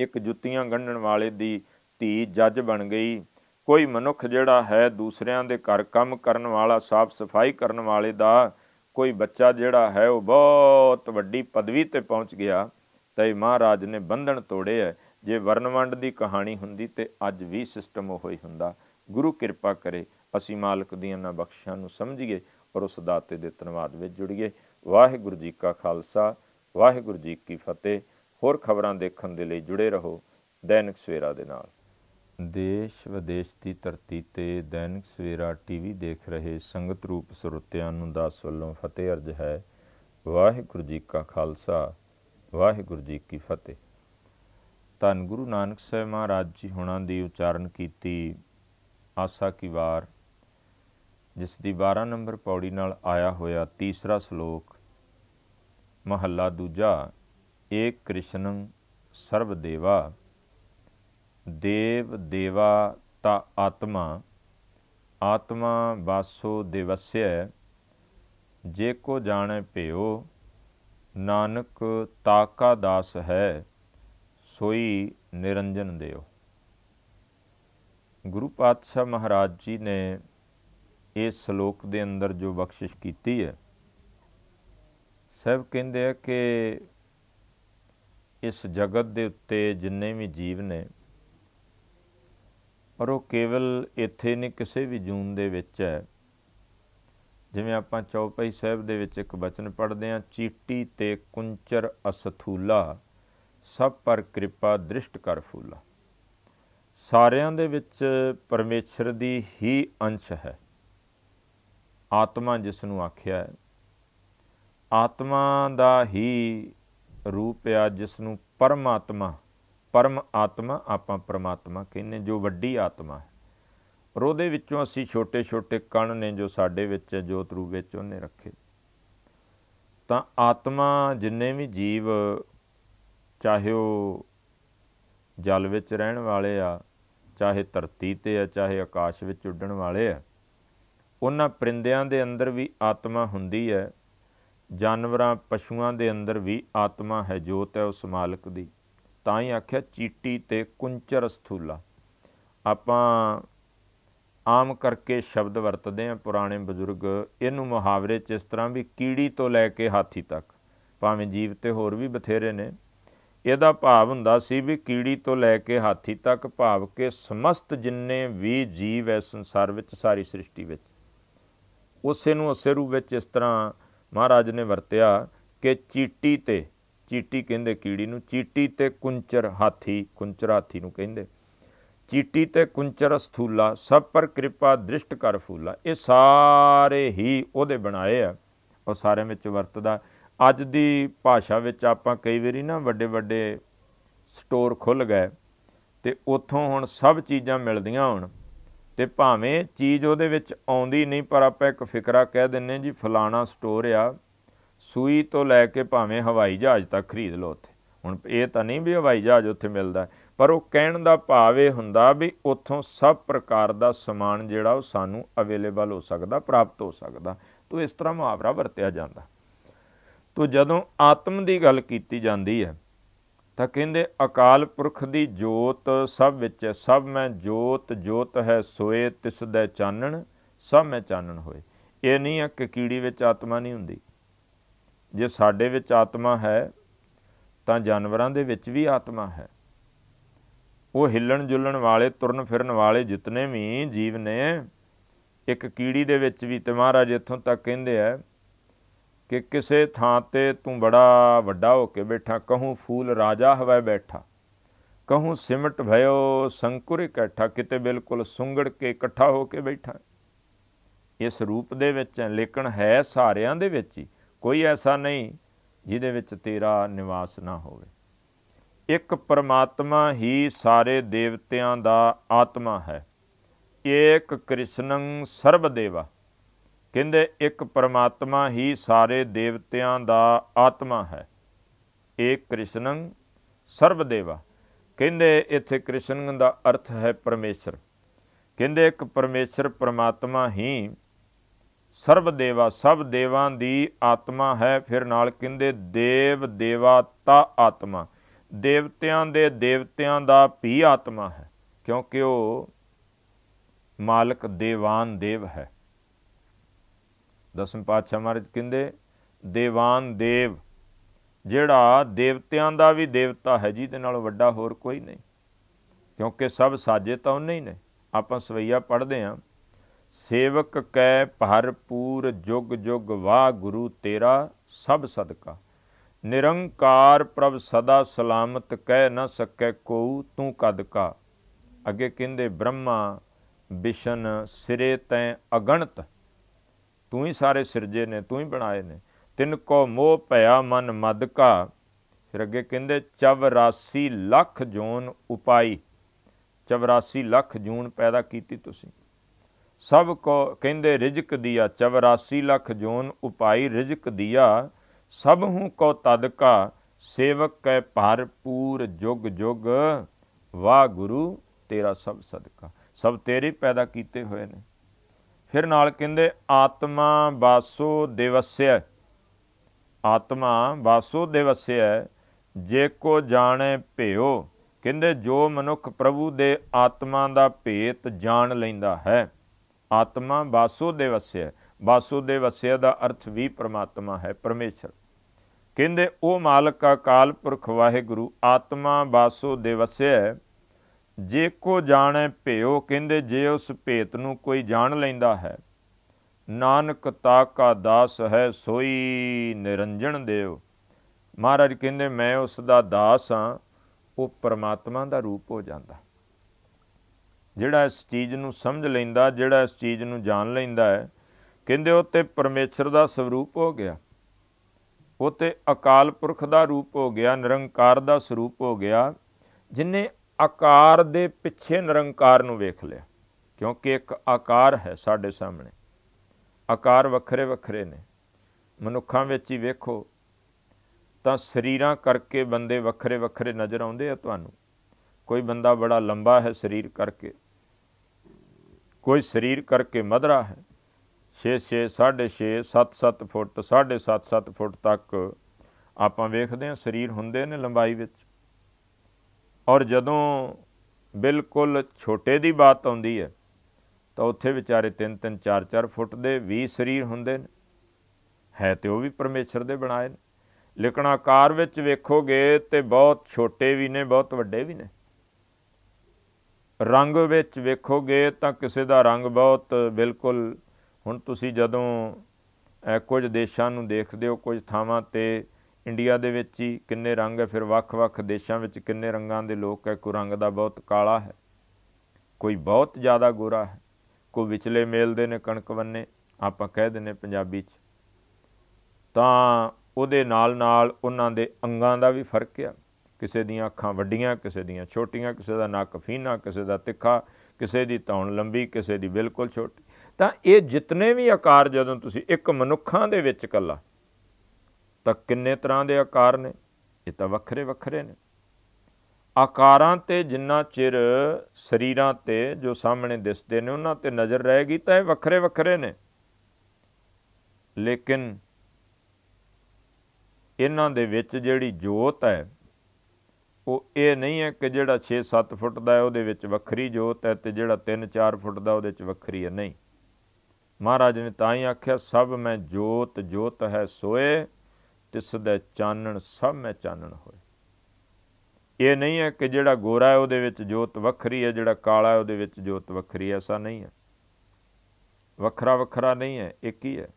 ਇੱਕ ਜੁੱਤੀਆਂ ਗੰਢਣ ਵਾਲੇ ਦੀ ਧੀ ਜੱਜ ਬਣ ਗਈ ਕੋਈ ਮਨੁੱਖ ਜਿਹੜਾ ਹੈ ਦੂਸਰਿਆਂ ਦੇ ਘਰ ਕੰਮ ਕਰਨ ਵਾਲਾ ਸਾਫ਼ ਸਫਾਈ ਕਰਨ ਵਾਲੇ ਦਾ ਕੋਈ ਬੱਚਾ ਜਿਹੜਾ ਹੈ ਉਹ ਬਹੁਤ ਵੱਡੀ ਪਦਵੀ ਤੇ ਪਹੁੰਚ ਗਿਆ ਤੇ ਮਹਾਰਾਜ ਨੇ ਬੰਧਨ ਤੋੜੇ ਐ ਜੇ ਵਰਨਵੰਡ ਦੀ ਕਹਾਣੀ ਹੁੰਦੀ ਤੇ ਅੱਜ ਵੀ ਸਿਸਟਮ ਉਹ ਹੀ ਹੁੰਦਾ ਗੁਰੂ ਕਿਰਪਾ ਕਰੇ ਅਸੀਂ ਮਾਲਕ ਦੀਆਂ ਨਾ ਬਖਸ਼ਾਂ ਨੂੰ ਸਮਝੀਏ ਔਰ ਉਸ ਦਾਤੇ ਦੇ ਧੰਨਵਾਦ ਵਿੱਚ ਜੁੜੀਏ ਵਾਹਿਗੁਰੂ ਜੀ ਕਾ ਖਾਲਸਾ ਵਾਹਿਗੁਰੂ ਜੀ ਕੀ ਫਤਿਹ ਹੋਰ ਖਬਰਾਂ ਦੇਖਣ ਦੇ ਲਈ ਜੁੜੇ ਰਹੋ ਦੈਨਿਕ ਸਵੇਰਾ ਦੇ ਨਾਲ ਦੇਸ਼ ਵਿਦੇਸ਼ ਦੀ ਧਰਤੀ ਤੇ ਦੈਨਿਕ ਸਵੇਰਾ ਟੀਵੀ ਦੇਖ ਰਹੇ ਸੰਗਤ ਰੂਪ ਸਰੋਤਿਆਂ ਨੂੰ ਦਾਸ ਵੱਲੋਂ ਫਤਿਹ ਅਰਜ ਹੈ ਵਾਹਿਗੁਰੂ ਜੀ ਕਾ ਖਾਲਸਾ ਵਾਹਿਗੁਰੂ ਜੀ ਕੀ ਫਤਿਹ ਧੰਨ ਗੁਰੂ ਨਾਨਕ ਸਾਹਿਬ ਮਹਾਰਾਜ ਜੀ ਹੁਣਾਂ ਦੀ ਉਚਾਰਨ ਕੀਤੀ ਆਸਾ ਕੀ ਵਾਰ ਜਿਸ ਦੀ 12 ਨੰਬਰ ਪੌੜੀ ਨਾਲ ਆਇਆ ਹੋਇਆ ਤੀਸਰਾ ਸ਼ਲੋਕ ਮਹੱਲਾ ਦੂਜਾ ਏਕ ਕ੍ਰਿਸ਼ਨੰ ਸਰਬ ਦੇਵਾ ਦੇਵ ਦੇਵਾ ਤਾ ਆਤਮਾ ਆਤਮਾ ਵਾਸੋ ਦਿਵਸਯ ਜੇ ਕੋ ਜਾਣੈ ਭਿਓ ਨਾਨਕ ਤਾਕਾ ਦਾਸ ਹੈ ਸੋਈ ਨਿਰੰਜਨ ਦਿਓ ਗੁਰੂ ਪਾਤਸ਼ਾਹ ਮਹਾਰਾਜ ਜੀ ਨੇ ਇਸ ਸ਼ਲੋਕ ਦੇ ਅੰਦਰ ਜੋ ਬਖਸ਼ਿਸ਼ ਕੀਤੀ ਹੈ ਸਭ ਕਹਿੰਦੇ ਆ ਕਿ ਇਸ ਜਗਤ ਦੇ ਉੱਤੇ ਜਿੰਨੇ ਵੀ ਜੀਵ ਨੇ ਪਰ ਉਹ ਕੇਵਲ ਇੱਥੇ ਨਹੀਂ ਕਿਸੇ ਵੀ ਜੂਨ ਦੇ ਵਿੱਚ ਹੈ ਜਿਵੇਂ ਆਪਾਂ ਚੌਪਈ ਸਾਹਿਬ ਦੇ ਵਿੱਚ ਇੱਕ ਬਚਨ ਪੜ੍ਹਦੇ ਹਾਂ ਚੀਟੀ ਤੇ ਕੁੰਚਰ ਅਸਥੂਲਾ ਸਭ ਪਰ ਕਿਰਪਾ ਦ੍ਰਿਸ਼ਟ ਕਰ ਫੂਲਾ ਸਾਰਿਆਂ ਦੇ ਵਿੱਚ ਪਰਮੇਸ਼ਰ ਦੀ ਹੀ ਅੰਸ਼ ਹੈ ਆਤਮਾ ਜਿਸ ਨੂੰ ਆਖਿਆ ਹੈ ਆਤਮਾ ਦਾ ਹੀ ਰੂਪ ਹੈ ਜਿਸ ਨੂੰ ਪਰਮਾਤਮਾ ਪਰਮ ਆਤਮਾ ਆਪਾਂ ਪਰਮਾਤਮਾ ਕਹਿੰਨੇ ਜੋ ਵੱਡੀ ਆਤਮਾ ਹੈ ਪਰ ਉਹਦੇ ਵਿੱਚੋਂ ਅਸੀਂ ਛੋਟੇ-ਛੋਟੇ ਕਣ ਨੇ ਜੋ ਸਾਡੇ ਵਿੱਚ ਜੋਤ ਰੂਪ ਵਿੱਚ ਉਹਨੇ ਰੱਖੇ ਤਾਂ ਆਤਮਾ ਜਿੰਨੇ ਵੀ ਜੀਵ ਚਾਹੇ ਉਹ ਜਲ ਵਿੱਚ ਰਹਿਣ ਵਾਲੇ ਆ ਚਾਹੇ ਧਰਤੀ ਤੇ ਆ ਚਾਹੇ ਆਕਾਸ਼ ਵਿੱਚ ਉੱਡਣ ਵਾਲੇ ਆ ਉਹਨਾਂ ਪਰਿੰਦਿਆਂ ਦੇ ਅੰਦਰ ਵੀ ਆਤਮਾ ਹੁੰਦੀ ਹੈ ਜਾਨਵਰਾਂ ਪਸ਼ੂਆਂ ਦੇ ਅੰਦਰ ਵੀ ਆਤਮਾ ਹੈ ਜੋਤ ਹੈ ਉਸ ਮਾਲਕ ਦੀ ਤਾਂ ਹੀ ਆਖਿਆ ਚੀਟੀ ਤੇ ਕੁੰਚਰ ਸਥੂਲਾ ਆਪਾਂ ਆਮ ਕਰਕੇ ਸ਼ਬਦ ਵਰਤਦੇ ਆ ਪੁਰਾਣੇ ਬਜ਼ੁਰਗ ਇਹਨੂੰ ਮੁਹਾਵਰੇ 'ਚ ਇਸ ਤਰ੍ਹਾਂ ਵੀ ਕੀੜੀ ਤੋਂ ਲੈ ਕੇ ਹਾਥੀ ਤੱਕ ਭਾਵੇਂ ਜੀਵ ਤੇ ਹੋਰ ਵੀ ਬਥੇਰੇ ਨੇ ਇਹਦਾ ਭਾਵ ਹੁੰਦਾ ਸੀ ਵੀ ਕੀੜੀ ਤੋਂ ਲੈ ਕੇ ਹਾਥੀ ਤੱਕ ਭਾਵ ਕੇ ਸਮਸਤ ਜਿੰਨੇ ਵੀ ਜੀਵ ਐ ਸੰਸਾਰ ਵਿੱਚ ਸਾਰੀ ਸ੍ਰਿਸ਼ਟੀ ਵਿੱਚ ਉਸੇ ਨੂੰ ਉਸੇ ਰੂਪ ਵਿੱਚ ਇਸ ਤਰ੍ਹਾਂ ਮਹਾਰਾਜ ਨੇ ਵਰਤਿਆ ਕਿ ਚੀਟੀ ਤੇ ਚੀਟੀ ਕਹਿੰਦੇ ਕੀੜੀ ਨੂੰ ਚੀਟੀ ਤੇ ਕੁੰਚਰ ਹਾਥੀ ਕੁੰਚਰਾ ਹਾਥੀ ਨੂੰ ਕਹਿੰਦੇ ਚੀਟੀ ਤੇ ਕੁੰਚਰ ਸਥੂਲਾ ਸਭ ਪਰ ਕਿਰਪਾ ਦ੍ਰਿਸ਼ਟ ਕਰ ਫੂਲਾ ਇਹ ਸਾਰੇ ਹੀ ਉਹਦੇ ਬਣਾਏ ਆ ਉਹ ਸਾਰੇ ਵਿੱਚ ਵਰਤਦਾ ਅੱਜ ਦੀ ਭਾਸ਼ਾ ਵਿੱਚ ਆਪਾਂ ਕਈ ਵਾਰੀ ਨਾ ਵੱਡੇ ਵੱਡੇ ਸਟੋਰ ਖੁੱਲ ਗਏ ਤੇ ਉੱਥੋਂ ਹੁਣ ਸਭ ਚੀਜ਼ਾਂ ਮਿਲਦੀਆਂ ਹੁਣ ਤੇ ਭਾਵੇਂ ਚੀਜ਼ ਉਹਦੇ ਵਿੱਚ ਆਉਂਦੀ ਨਹੀਂ ਪਰ ਆਪਾਂ ਇੱਕ ਫਿਕਰਾ ਕਹਿ ਦਿੰਨੇ ਜੀ ਫਲਾਣਾ ਸਟੋਰ ਆ ਸੂਈ ਤੋਂ ਲੈ ਕੇ ਭਾਵੇਂ ਹਵਾਈ ਜਹਾਜ਼ ਤੱਕ ਖਰੀਦ ਲਓ ਉੱਥੇ ਹੁਣ ਇਹ ਤਾਂ ਨਹੀਂ ਵੀ ਹਵਾਈ ਜਹਾਜ਼ ਉੱਥੇ ਮਿਲਦਾ ਪਰ ਉਹ ਕਹਿਣ ਦਾ ਭਾਵ ਇਹ ਹੁੰਦਾ ਵੀ ਉੱਥੋਂ ਸਭ ਪ੍ਰਕਾਰ ਦਾ ਸਮਾਨ ਜਿਹੜਾ ਉਹ ਸਾਨੂੰ ਅਵੇਲੇਬਲ ਹੋ ਸਕਦਾ ਪ੍ਰਾਪਤ ਹੋ ਸਕਦਾ ਤੋ ਇਸ ਤਰ੍ਹਾਂ ਮੁਹਾਵਰਾ ਵਰਤਿਆ ਜਾਂਦਾ ਤੋ ਜਦੋਂ ਆਤਮ ਦੀ ਗੱਲ ਕੀਤੀ ਜਾਂਦੀ ਹੈ ਤਾਂ ਕਹਿੰਦੇ ਅਕਾਲ ਪੁਰਖ ਦੀ ਜੋਤ ਸਭ ਵਿੱਚ ਸਭ ਮੈਂ ਜੋਤ ਜੋਤ ਹੈ ਸੋਏ ਤਿਸ ਦੇ ਚਾਨਣ ਸਭ ਮੈਂ ਚਾਨਣ ਹੋਏ ਇਹ ਨਹੀਂ ਹੈ ਕਿ ਕੀੜੀ ਵਿੱਚ ਆਤਮਾ ਨਹੀਂ ਹੁੰਦੀ ਜੇ ਸਾਡੇ ਵਿੱਚ ਆਤਮਾ ਹੈ ਤਾਂ ਜਾਨਵਰਾਂ ਦੇ ਵਿੱਚ ਵੀ ਆਤਮਾ ਹੈ ਉਹ ਹਿੱਲਣ ਜੁਲਣ ਵਾਲੇ ਤੁਰਨ ਫਿਰਨ ਵਾਲੇ ਜਿਤਨੇ ਵੀ ਜੀਵ ਨੇ ਇੱਕ ਕੀੜੀ ਦੇ ਵਿੱਚ ਵੀ ਤੇ ਮਹਾਰਾਜ ਇੱਥੋਂ ਤੱਕ ਕਹਿੰਦੇ ਆ ਕਿ ਕਿਸੇ ਥਾਂ ਤੇ ਤੂੰ ਬੜਾ ਵੱਡਾ ਹੋ ਕੇ ਬੈਠਾ ਕਹੂੰ ਫੂਲ ਰਾਜਾ ਹਵੇ ਬੈਠਾ ਕਹੂੰ ਸਿਮਟ ਭਇਓ ਸੰਕੁਰ ਇਕੱਠਾ ਕਿਤੇ ਬਿਲਕੁਲ ਸੁੰਗੜ ਕੇ ਇਕੱਠਾ ਹੋ ਕੇ ਬੈਠਾ ਇਸ ਰੂਪ ਦੇ ਵਿੱਚ ਲੇਕਿਨ ਹੈ ਸਾਰਿਆਂ ਦੇ ਵਿੱਚ ਹੀ ਕੋਈ ਐਸਾ ਨਹੀਂ ਜਿਹਦੇ ਵਿੱਚ ਤੇਰਾ ਨਿਵਾਸ ਨਾ ਹੋਵੇ ਇੱਕ ਪਰਮਾਤਮਾ ਹੀ ਸਾਰੇ ਦੇਵਤਿਆਂ ਦਾ ਆਤਮਾ ਹੈ ਏਕ ਕ੍ਰਿਸ਼ਨੰ ਸਰਬ ਦੇਵਾ ਕਹਿੰਦੇ ਇੱਕ ਪਰਮਾਤਮਾ ਹੀ ਸਾਰੇ ਦੇਵਤਿਆਂ ਦਾ ਆਤਮਾ ਹੈ ਏਕ ਕ੍ਰਿਸ਼ਨੰ ਸਰਬ ਦੇਵਾ ਕਹਿੰਦੇ ਇੱਥੇ ਕ੍ਰਿਸ਼ਨ ਦਾ ਅਰਥ ਹੈ ਪਰਮੇਸ਼ਰ ਕਹਿੰਦੇ ਇੱਕ ਪਰਮੇਸ਼ਰ ਪਰਮਾਤਮਾ ਹੀ ਸਰਬ ਦੇਵਾ ਸਭ ਦੇਵਾਂ ਦੀ ਆਤਮਾ ਹੈ ਫਿਰ ਨਾਲ ਕਹਿੰਦੇ ਦੇਵ ਦੇਵਾ ਤਾ ਆਤਮਾ ਦੇਵਤਿਆਂ ਦੇ ਦੇਵਤਿਆਂ ਦਾ ਵੀ ਆਤਮਾ ਹੈ ਕਿਉਂਕਿ ਉਹ ਮਾਲਕ ਦੇਵਾਨ ਦੇਵ ਹੈ ਦਸਮ ਪਾਤਸ਼ਾਹ ਮਹਾਰਾਜ ਕਹਿੰਦੇ ਦੇਵਾਨ ਦੇਵ ਜਿਹੜਾ ਦੇਵਤਿਆਂ ਦਾ ਵੀ ਦੇਵਤਾ ਹੈ ਜਿਹਦੇ ਨਾਲ ਵੱਡਾ ਹੋਰ ਕੋਈ ਨਹੀਂ ਕਿਉਂਕਿ ਸਭ ਸਾਜੇ ਤਾਂ ਉਹਨੇ ਹੀ ਨੇ ਆਪਾਂ ਸਵਈਆ ਪੜ੍ਹਦੇ ਆਂ ਸੇਵਕ ਕੈ ਭਰਪੂਰ ਜੁਗ ਜੁਗ ਵਾਹ ਗੁਰੂ ਤੇਰਾ ਸਭ ਸਦਕਾ ਨਿਰੰਕਾਰ ਪ੍ਰਭ ਸਦਾ ਸਲਾਮਤ ਕਹਿ ਨਾ ਸਕੈ ਕੋ ਤੂੰ ਕਦ ਕਾ ਅੱਗੇ ਕਹਿੰਦੇ ਬ੍ਰਹਮਾ ਵਿਸ਼ਨ ਸਿਰੇ ਤੈ ਅਗਣਤ ਤੂੰ ਹੀ ਸਾਰੇ ਸਿਰਜੇ ਨੇ ਤੂੰ ਹੀ ਬਣਾਏ ਨੇ ਤਿੰਨ ਕੋ ਮੋਹ ਭਇਆ ਮਨ ਮਦ ਕਾ ਫਿਰ ਅੱਗੇ ਕਹਿੰਦੇ 84 ਲੱਖ ਜੂਨ ਉਪਾਈ 84 ਲੱਖ ਜੂਨ ਪੈਦਾ ਕੀਤੀ ਤੁਸੀਂ ਸਭ ਕੋ ਕਹਿੰਦੇ ਰਿਜਕ ਦਿਆ 84 ਲੱਖ ਜੂਨ ਉਪਾਈ ਰਿਜਕ ਦਿਆ ਸਭ ਹੂੰ ਕੋ ਤਦ ਕਾ ਸੇਵਕ ਕੈ ਭਰਪੂਰ ਜੁਗ ਜੁਗ ਵਾ ਗੁਰੂ ਤੇਰਾ ਸਭ ਸਦਕਾ ਸਭ ਤੇਰੇ ਪੈਦਾ ਕੀਤੇ ਹੋਏ ਨੇ ਫਿਰ ਨਾਲ ਕਹਿੰਦੇ ਆਤਮਾ ਬਾਸੋ ਦਿਵਸਿਆ ਆਤਮਾ ਬਾਸੋ ਦਿਵਸਿਆ ਜੇ ਕੋ ਜਾਣੇ ਭਿਓ ਕਹਿੰਦੇ ਜੋ ਮਨੁੱਖ ਪ੍ਰਭੂ ਦੇ ਆਤਮਾ ਦਾ ਭੇਤ ਜਾਣ ਲੈਂਦਾ ਹੈ ਆਤਮਾ ਬਾਸੋ ਦਿਵਸਿਆ ਵਾਸੁਦੇਵ ਅਸਿਆ ਦਾ ਅਰਥ ਵੀ ਪ੍ਰਮਾਤਮਾ ਹੈ ਪਰਮੇਸ਼ਰ ਕਹਿੰਦੇ ਉਹ ਮਾਲਕ ਅਕਾਲ ਪੁਰਖ ਵਾਹਿਗੁਰੂ ਆਤਮਾ ਦੇ ਅਸਿਆ ਜੇ ਕੋ ਜਾਣੈ ਭਿਓ ਕਹਿੰਦੇ ਜੇ ਉਸ ਭੇਤ ਨੂੰ ਕੋਈ ਜਾਣ ਲੈਂਦਾ ਹੈ ਨਾਨਕ ਤਾ ਕਾ ਦਾਸ ਹੈ ਸੋਈ ਨਿਰੰਜਣ ਦੇਵ ਮਹਾਰਾਜ ਕਹਿੰਦੇ ਮੈਂ ਉਸ ਦਾ ਦਾਸ ਹਾਂ ਉਹ ਪਰਮਾਤਮਾ ਦਾ ਰੂਪ ਹੋ ਜਾਂਦਾ ਜਿਹੜਾ ਇਸ ਚੀਜ਼ ਨੂੰ ਸਮਝ ਲੈਂਦਾ ਜਿਹੜਾ ਇਸ ਚੀਜ਼ ਨੂੰ ਜਾਣ ਲੈਂਦਾ ਹੈ ਕਹਿੰਦੇ ਉਹ ਤੇ ਪਰਮੇਸ਼ਰ ਦਾ ਸਰੂਪ ਹੋ ਗਿਆ ਉਹ ਤੇ ਅਕਾਲ ਪੁਰਖ ਦਾ ਰੂਪ ਹੋ ਗਿਆ ਨਿਰੰਕਾਰ ਦਾ ਸਰੂਪ ਹੋ ਗਿਆ ਜਿਨੇ ਆਕਾਰ ਦੇ ਪਿੱਛੇ ਨਿਰੰਕਾਰ ਨੂੰ ਵੇਖ ਲਿਆ ਕਿਉਂਕਿ ਇੱਕ ਆਕਾਰ ਹੈ ਸਾਡੇ ਸਾਹਮਣੇ ਆਕਾਰ ਵੱਖਰੇ ਵੱਖਰੇ ਨੇ ਮਨੁੱਖਾਂ ਵਿੱਚ ਹੀ ਵੇਖੋ ਤਾਂ ਸਰੀਰਾਂ ਕਰਕੇ ਬੰਦੇ ਵੱਖਰੇ ਵੱਖਰੇ ਨਜ਼ਰ ਆਉਂਦੇ ਆ ਤੁਹਾਨੂੰ ਕੋਈ ਬੰਦਾ ਬੜਾ ਲੰਬਾ ਹੈ ਸਰੀਰ ਕਰਕੇ ਕੋਈ ਸਰੀਰ ਕਰਕੇ ਮਧਰਾ ਹੈ 6 6.5 7-7 ਫੁੱਟ 7.5 7 ਫੁੱਟ ਤੱਕ ਆਪਾਂ ਵੇਖਦੇ ਹਾਂ ਸਰੀਰ ਹੁੰਦੇ ਨੇ ਲੰਬਾਈ ਵਿੱਚ ਔਰ ਜਦੋਂ ਬਿਲਕੁਲ ਛੋਟੇ ਦੀ ਬਾਤ ਆਉਂਦੀ ਹੈ ਤਾਂ ਉੱਥੇ ਵਿਚਾਰੇ 3-3 4-4 ਫੁੱਟ ਦੇ 20 ਸਰੀਰ ਹੁੰਦੇ ਨੇ ਹੈ ਤੇ ਉਹ ਵੀ ਪਰਮੇਸ਼ਰ ਦੇ ਬਣਾਏ ਨੇ ਲੇਕਿਨ ਆਕਾਰ ਵਿੱਚ ਵੇਖੋਗੇ ਤੇ ਬਹੁਤ ਛੋਟੇ ਵੀ ਨੇ ਬਹੁਤ ਵੱਡੇ ਵੀ ਨੇ ਰੰਗ ਵਿੱਚ ਵੇਖੋਗੇ ਤਾਂ ਕਿਸੇ ਦਾ ਰੰਗ ਬਹੁਤ ਬਿਲਕੁਲ ਹੁਣ ਤੁਸੀਂ ਜਦੋਂ ਕੁਝ ਦੇਸ਼ਾਂ ਨੂੰ ਦੇਖਦੇ ਹੋ ਕੁਝ ਥਾਵਾਂ ਤੇ ਇੰਡੀਆ ਦੇ ਵਿੱਚ ਹੀ ਕਿੰਨੇ ਰੰਗ ਹੈ ਫਿਰ ਵੱਖ-ਵੱਖ ਦੇਸ਼ਾਂ ਵਿੱਚ ਕਿੰਨੇ ਰੰਗਾਂ ਦੇ ਲੋਕ ਹੈ ਕੋਈ ਰੰਗ ਦਾ ਬਹੁਤ ਕਾਲਾ ਹੈ ਕੋਈ ਬਹੁਤ ਜ਼ਿਆਦਾ ਗੋਰਾ ਹੈ ਕੋਈ ਵਿਚਲੇ ਮੇਲਦੇ ਨੇ ਕਣਕ ਬੰਨੇ ਆਪਾਂ ਕਹਿ ਦਿੰਨੇ ਪੰਜਾਬੀ 'ਚ ਤਾਂ ਉਹਦੇ ਨਾਲ ਨਾਲ ਉਹਨਾਂ ਦੇ ਅੰਗਾਂ ਦਾ ਵੀ ਫਰਕ ਆ ਕਿਸੇ ਦੀਆਂ ਅੱਖਾਂ ਵੱਡੀਆਂ ਕਿਸੇ ਦੀਆਂ ਛੋਟੀਆਂ ਕਿਸੇ ਦਾ ਨੱਕ ਫੀਨਾ ਕਿਸੇ ਦਾ ਤਿੱਖਾ ਕਿਸੇ ਦੀ ਤੌਣ ਲੰਬੀ ਕਿਸੇ ਦੀ ਬਿਲਕੁਲ ਛੋਟੀ ਤਾਂ ਇਹ ਜਿੰਨੇ ਵੀ ਆਕਾਰ ਜਦੋਂ ਤੁਸੀਂ ਇੱਕ ਮਨੁੱਖਾਂ ਦੇ ਵਿੱਚ ਕੱਲਾ ਤਾਂ ਕਿੰਨੇ ਤਰ੍ਹਾਂ ਦੇ ਆਕਾਰ ਨੇ ਇਹ ਤਾਂ ਵੱਖਰੇ ਵੱਖਰੇ ਨੇ ਆਕਾਰਾਂ ਤੇ ਜਿੰਨਾ ਚਿਰ ਸਰੀਰਾਂ ਤੇ ਜੋ ਸਾਹਮਣੇ ਦਿਸਦੇ ਨੇ ਉਹਨਾਂ ਤੇ ਨਜ਼ਰ ਰਹੇਗੀ ਤਾਂ ਇਹ ਵੱਖਰੇ ਵੱਖਰੇ ਨੇ ਲੇਕਿਨ ਇਹਨਾਂ ਦੇ ਵਿੱਚ ਜਿਹੜੀ ਜੋਤ ਹੈ ਉਹ ਇਹ ਨਹੀਂ ਹੈ ਕਿ ਜਿਹੜਾ 6-7 ਫੁੱਟ ਦਾ ਹੈ ਉਹਦੇ ਵਿੱਚ ਵੱਖਰੀ ਜੋਤ ਹੈ ਤੇ ਜਿਹੜਾ 3-4 ਫੁੱਟ ਦਾ ਉਹਦੇ ਵਿੱਚ ਵੱਖਰੀ ਹੈ ਨਹੀਂ ਮਹਾਰਾਜ ਨੇ ਤਾਂ ਹੀ ਆਖਿਆ ਸਭ ਮੈਂ ਜੋਤ ਜੋਤ ਹੈ ਸੋਏ ਤਿਸ ਦੇ ਚਾਨਣ ਸਭ ਮੈਂ ਚਾਨਣ ਹੋਏ ਇਹ ਨਹੀਂ ਹੈ ਕਿ ਜਿਹੜਾ ਗੋਰਾ ਹੈ ਉਹਦੇ ਵਿੱਚ ਜੋਤ ਵੱਖਰੀ ਹੈ ਜਿਹੜਾ ਕਾਲਾ ਹੈ ਉਹਦੇ ਵਿੱਚ ਜੋਤ ਵੱਖਰੀ ਹੈ ਐਸਾ ਨਹੀਂ ਹੈ ਵੱਖਰਾ ਵੱਖਰਾ ਨਹੀਂ ਹੈ ਇੱਕ ਹੀ ਹੈ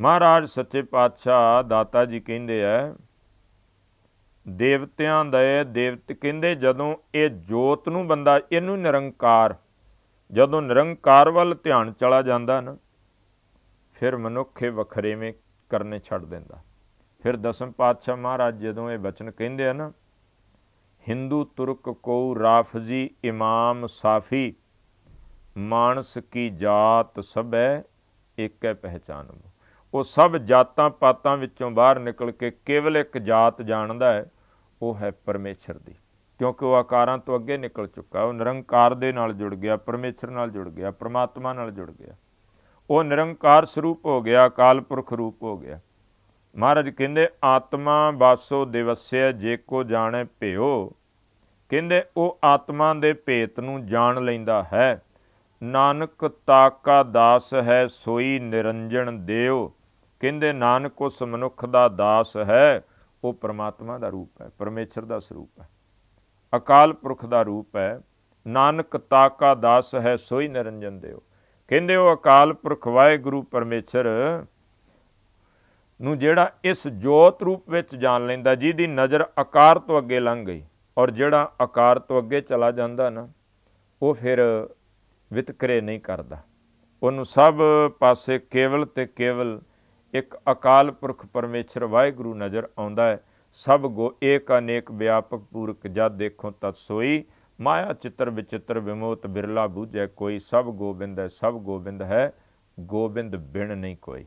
ਮਹਾਰਾਜ ਸੱਚੇ ਪਾਤਸ਼ਾਹ ਦਾਤਾ ਜੀ ਕਹਿੰਦੇ ਆ ਦੇਵਤਿਆਂ ਦੇ ਦੇਵਤ ਕਹਿੰਦੇ ਜਦੋਂ ਇਹ ਜੋਤ ਨੂੰ ਬੰਦਾ ਇਹਨੂੰ ਨਿਰੰਕਾਰ ਜਦੋਂ ਨਿਰੰਕਾਰ ਵੱਲ ਧਿਆਨ ਚਲਾ ਜਾਂਦਾ ਨਾ ਫਿਰ ਮਨੁੱਖੇ ਵਖਰੇਵੇਂ ਕਰਨੇ ਛੱਡ ਦਿੰਦਾ ਫਿਰ ਦਸਮ ਪਾਤਸ਼ਾਹ ਮਹਾਰਾਜ ਜਦੋਂ ਇਹ ਬਚਨ ਕਹਿੰਦੇ ਆ ਨਾ ਹਿੰਦੂ ਤੁਰਕ ਕੋ ਰਾਫਜੀ ਇਮਾਮ ਸਾਫੀ ਮਾਨਸ ਕੀ ਜਾਤ ਸਭੈ ਇੱਕ ਹੈ ਉਹ ਸਭ ਜਾਤਾਂ ਪਾਤਾਂ ਵਿੱਚੋਂ ਬਾਹਰ ਨਿਕਲ ਕੇ ਕੇਵਲ ਇੱਕ ਜਾਤ ਜਾਣਦਾ ਹੈ ਉਹ ਹੈ ਪਰਮੇਸ਼ਰ ਦੀ ਕਿਉਂਕਿ ਉਹ ਆਕਾਰਾਂ ਤੋਂ ਅੱਗੇ ਨਿਕਲ ਚੁੱਕਾ ਉਹ ਨਿਰੰਕਾਰ ਦੇ ਨਾਲ ਜੁੜ ਗਿਆ ਪਰਮੇਸ਼ਰ ਨਾਲ ਜੁੜ ਗਿਆ ਪ੍ਰਮਾਤਮਾ ਨਾਲ ਜੁੜ ਗਿਆ ਉਹ ਨਿਰੰਕਾਰ ਸਰੂਪ ਹੋ ਗਿਆ ਅਕਾਲ ਪੁਰਖ ਰੂਪ ਹੋ ਗਿਆ ਮਹਾਰਾਜ ਕਹਿੰਦੇ ਆਤਮਾ ਵਾਸੋ ਦਿਵਸਯ ਜੇ ਕੋ ਜਾਣੇ ਭਿਓ ਕਹਿੰਦੇ ਉਹ ਆਤਮਾ ਦੇ ਭੇਤ ਨੂੰ ਜਾਣ ਲੈਂਦਾ ਹੈ ਨਾਨਕ ਤਾਕਾ ਦਾਸ ਹੈ ਸੋਈ ਨਿਰੰਜਣ ਦੇਉ ਕਹਿੰਦੇ ਨਾਨਕ ਉਸ ਮਨੁੱਖ ਦਾ ਦਾਸ ਹੈ ਉਹ ਪ੍ਰਮਾਤਮਾ ਦਾ ਰੂਪ ਹੈ ਪਰਮੇਸ਼ਰ ਦਾ ਸਰੂਪ ਹੈ ਅਕਾਲ ਪੁਰਖ ਦਾ ਰੂਪ ਹੈ ਨਾਨਕ ਤਾਕਾ ਦਾਸ ਹੈ ਸੋਈ ਨਿਰੰਜਨ ਦੇਉ ਕਹਿੰਦੇ ਉਹ ਅਕਾਲ ਪੁਰਖ ਵਾਹਿਗੁਰੂ ਪਰਮੇਸ਼ਰ ਨੂੰ ਜਿਹੜਾ ਇਸ ਜੋਤ ਰੂਪ ਵਿੱਚ ਜਾਣ ਲੈਂਦਾ ਜਿਹਦੀ ਨਜ਼ਰ ਆਕਾਰ ਤੋਂ ਅੱਗੇ ਲੰਘ ਗਈ ਔਰ ਜਿਹੜਾ ਆਕਾਰ ਤੋਂ ਅੱਗੇ ਚਲਾ ਜਾਂਦਾ ਨਾ ਉਹ ਫਿਰ ਵਿਤਕਰੇ ਨਹੀਂ ਕਰਦਾ ਉਹਨੂੰ ਸਭ ਪਾਸੇ ਕੇਵਲ ਤੇ ਕੇਵਲ ਇੱਕ ਅਕਾਲ ਪੁਰਖ ਪਰਮੇਸ਼ਰ ਵਾਹਿਗੁਰੂ ਨਜ਼ਰ ਆਉਂਦਾ ਹੈ ਸਭ ਗੋ ਏਕ ਅਨੇਕ ਵਿਆਪਕ ਪੂਰਕ ਜਦ ਦੇਖੋ ਤਤ ਸੋਈ ਮਾਇਆ ਚਿੱਤਰ ਵਿਚਿੱਤਰ ਵਿਮੋਤ ਬਿਰਲਾ ਬੂਝੈ ਕੋਈ ਸਭ ਗੋਬਿੰਦ ਹੈ ਸਭ ਗੋਬਿੰਦ ਹੈ ਗੋਬਿੰਦ ਬਿਨ ਨਹੀਂ ਕੋਈ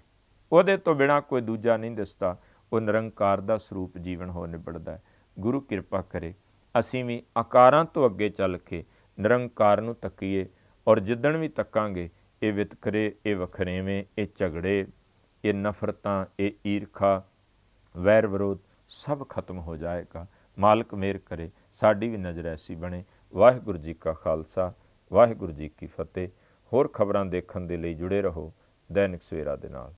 ਉਹਦੇ ਤੋਂ ਬਿਨਾ ਕੋਈ ਦੂਜਾ ਨਹੀਂ ਦਿਸਦਾ ਉਹ ਨਿਰੰਕਾਰ ਦਾ ਸਰੂਪ ਜੀਵਨ ਹੋ ਨਿਬੜਦਾ ਗੁਰੂ ਕਿਰਪਾ ਕਰੇ ਅਸੀਂ ਵੀ ਆਕਾਰਾਂ ਤੋਂ ਅੱਗੇ ਚੱਲ ਕੇ ਨਿਰੰਕਾਰ ਨੂੰ ਤੱਕੀਏ ਔਰ ਜਿੱਦਣ ਵੀ ਤੱਕਾਂਗੇ ਇਹ ਵਿਤਕਰੇ ਇਹ ਵਖਰੇਵੇਂ ਇਹ ਝਗੜੇ ਇਹ ਨਫ਼ਰਤਾਂ ਇਹ ਈਰਖਾ ਵੈਰ ਵਿਰੋਧ ਸਭ ਖਤਮ ਹੋ ਜਾਏਗਾ ਮਾਲਕ ਮੇਰ ਕਰੇ ਸਾਡੀ ਵੀ ਨਜ਼ਰ ਐਸੀ ਬਣੇ ਵਾਹਿਗੁਰੂ ਜੀ ਕਾ ਖਾਲਸਾ ਵਾਹਿਗੁਰੂ ਜੀ ਕੀ ਫਤਿਹ ਹੋਰ ਖਬਰਾਂ ਦੇਖਣ ਦੇ ਲਈ ਜੁੜੇ ਰਹੋ ਦੈਨਿਕ ਸਵੇਰਾ ਦੇ ਨਾਲ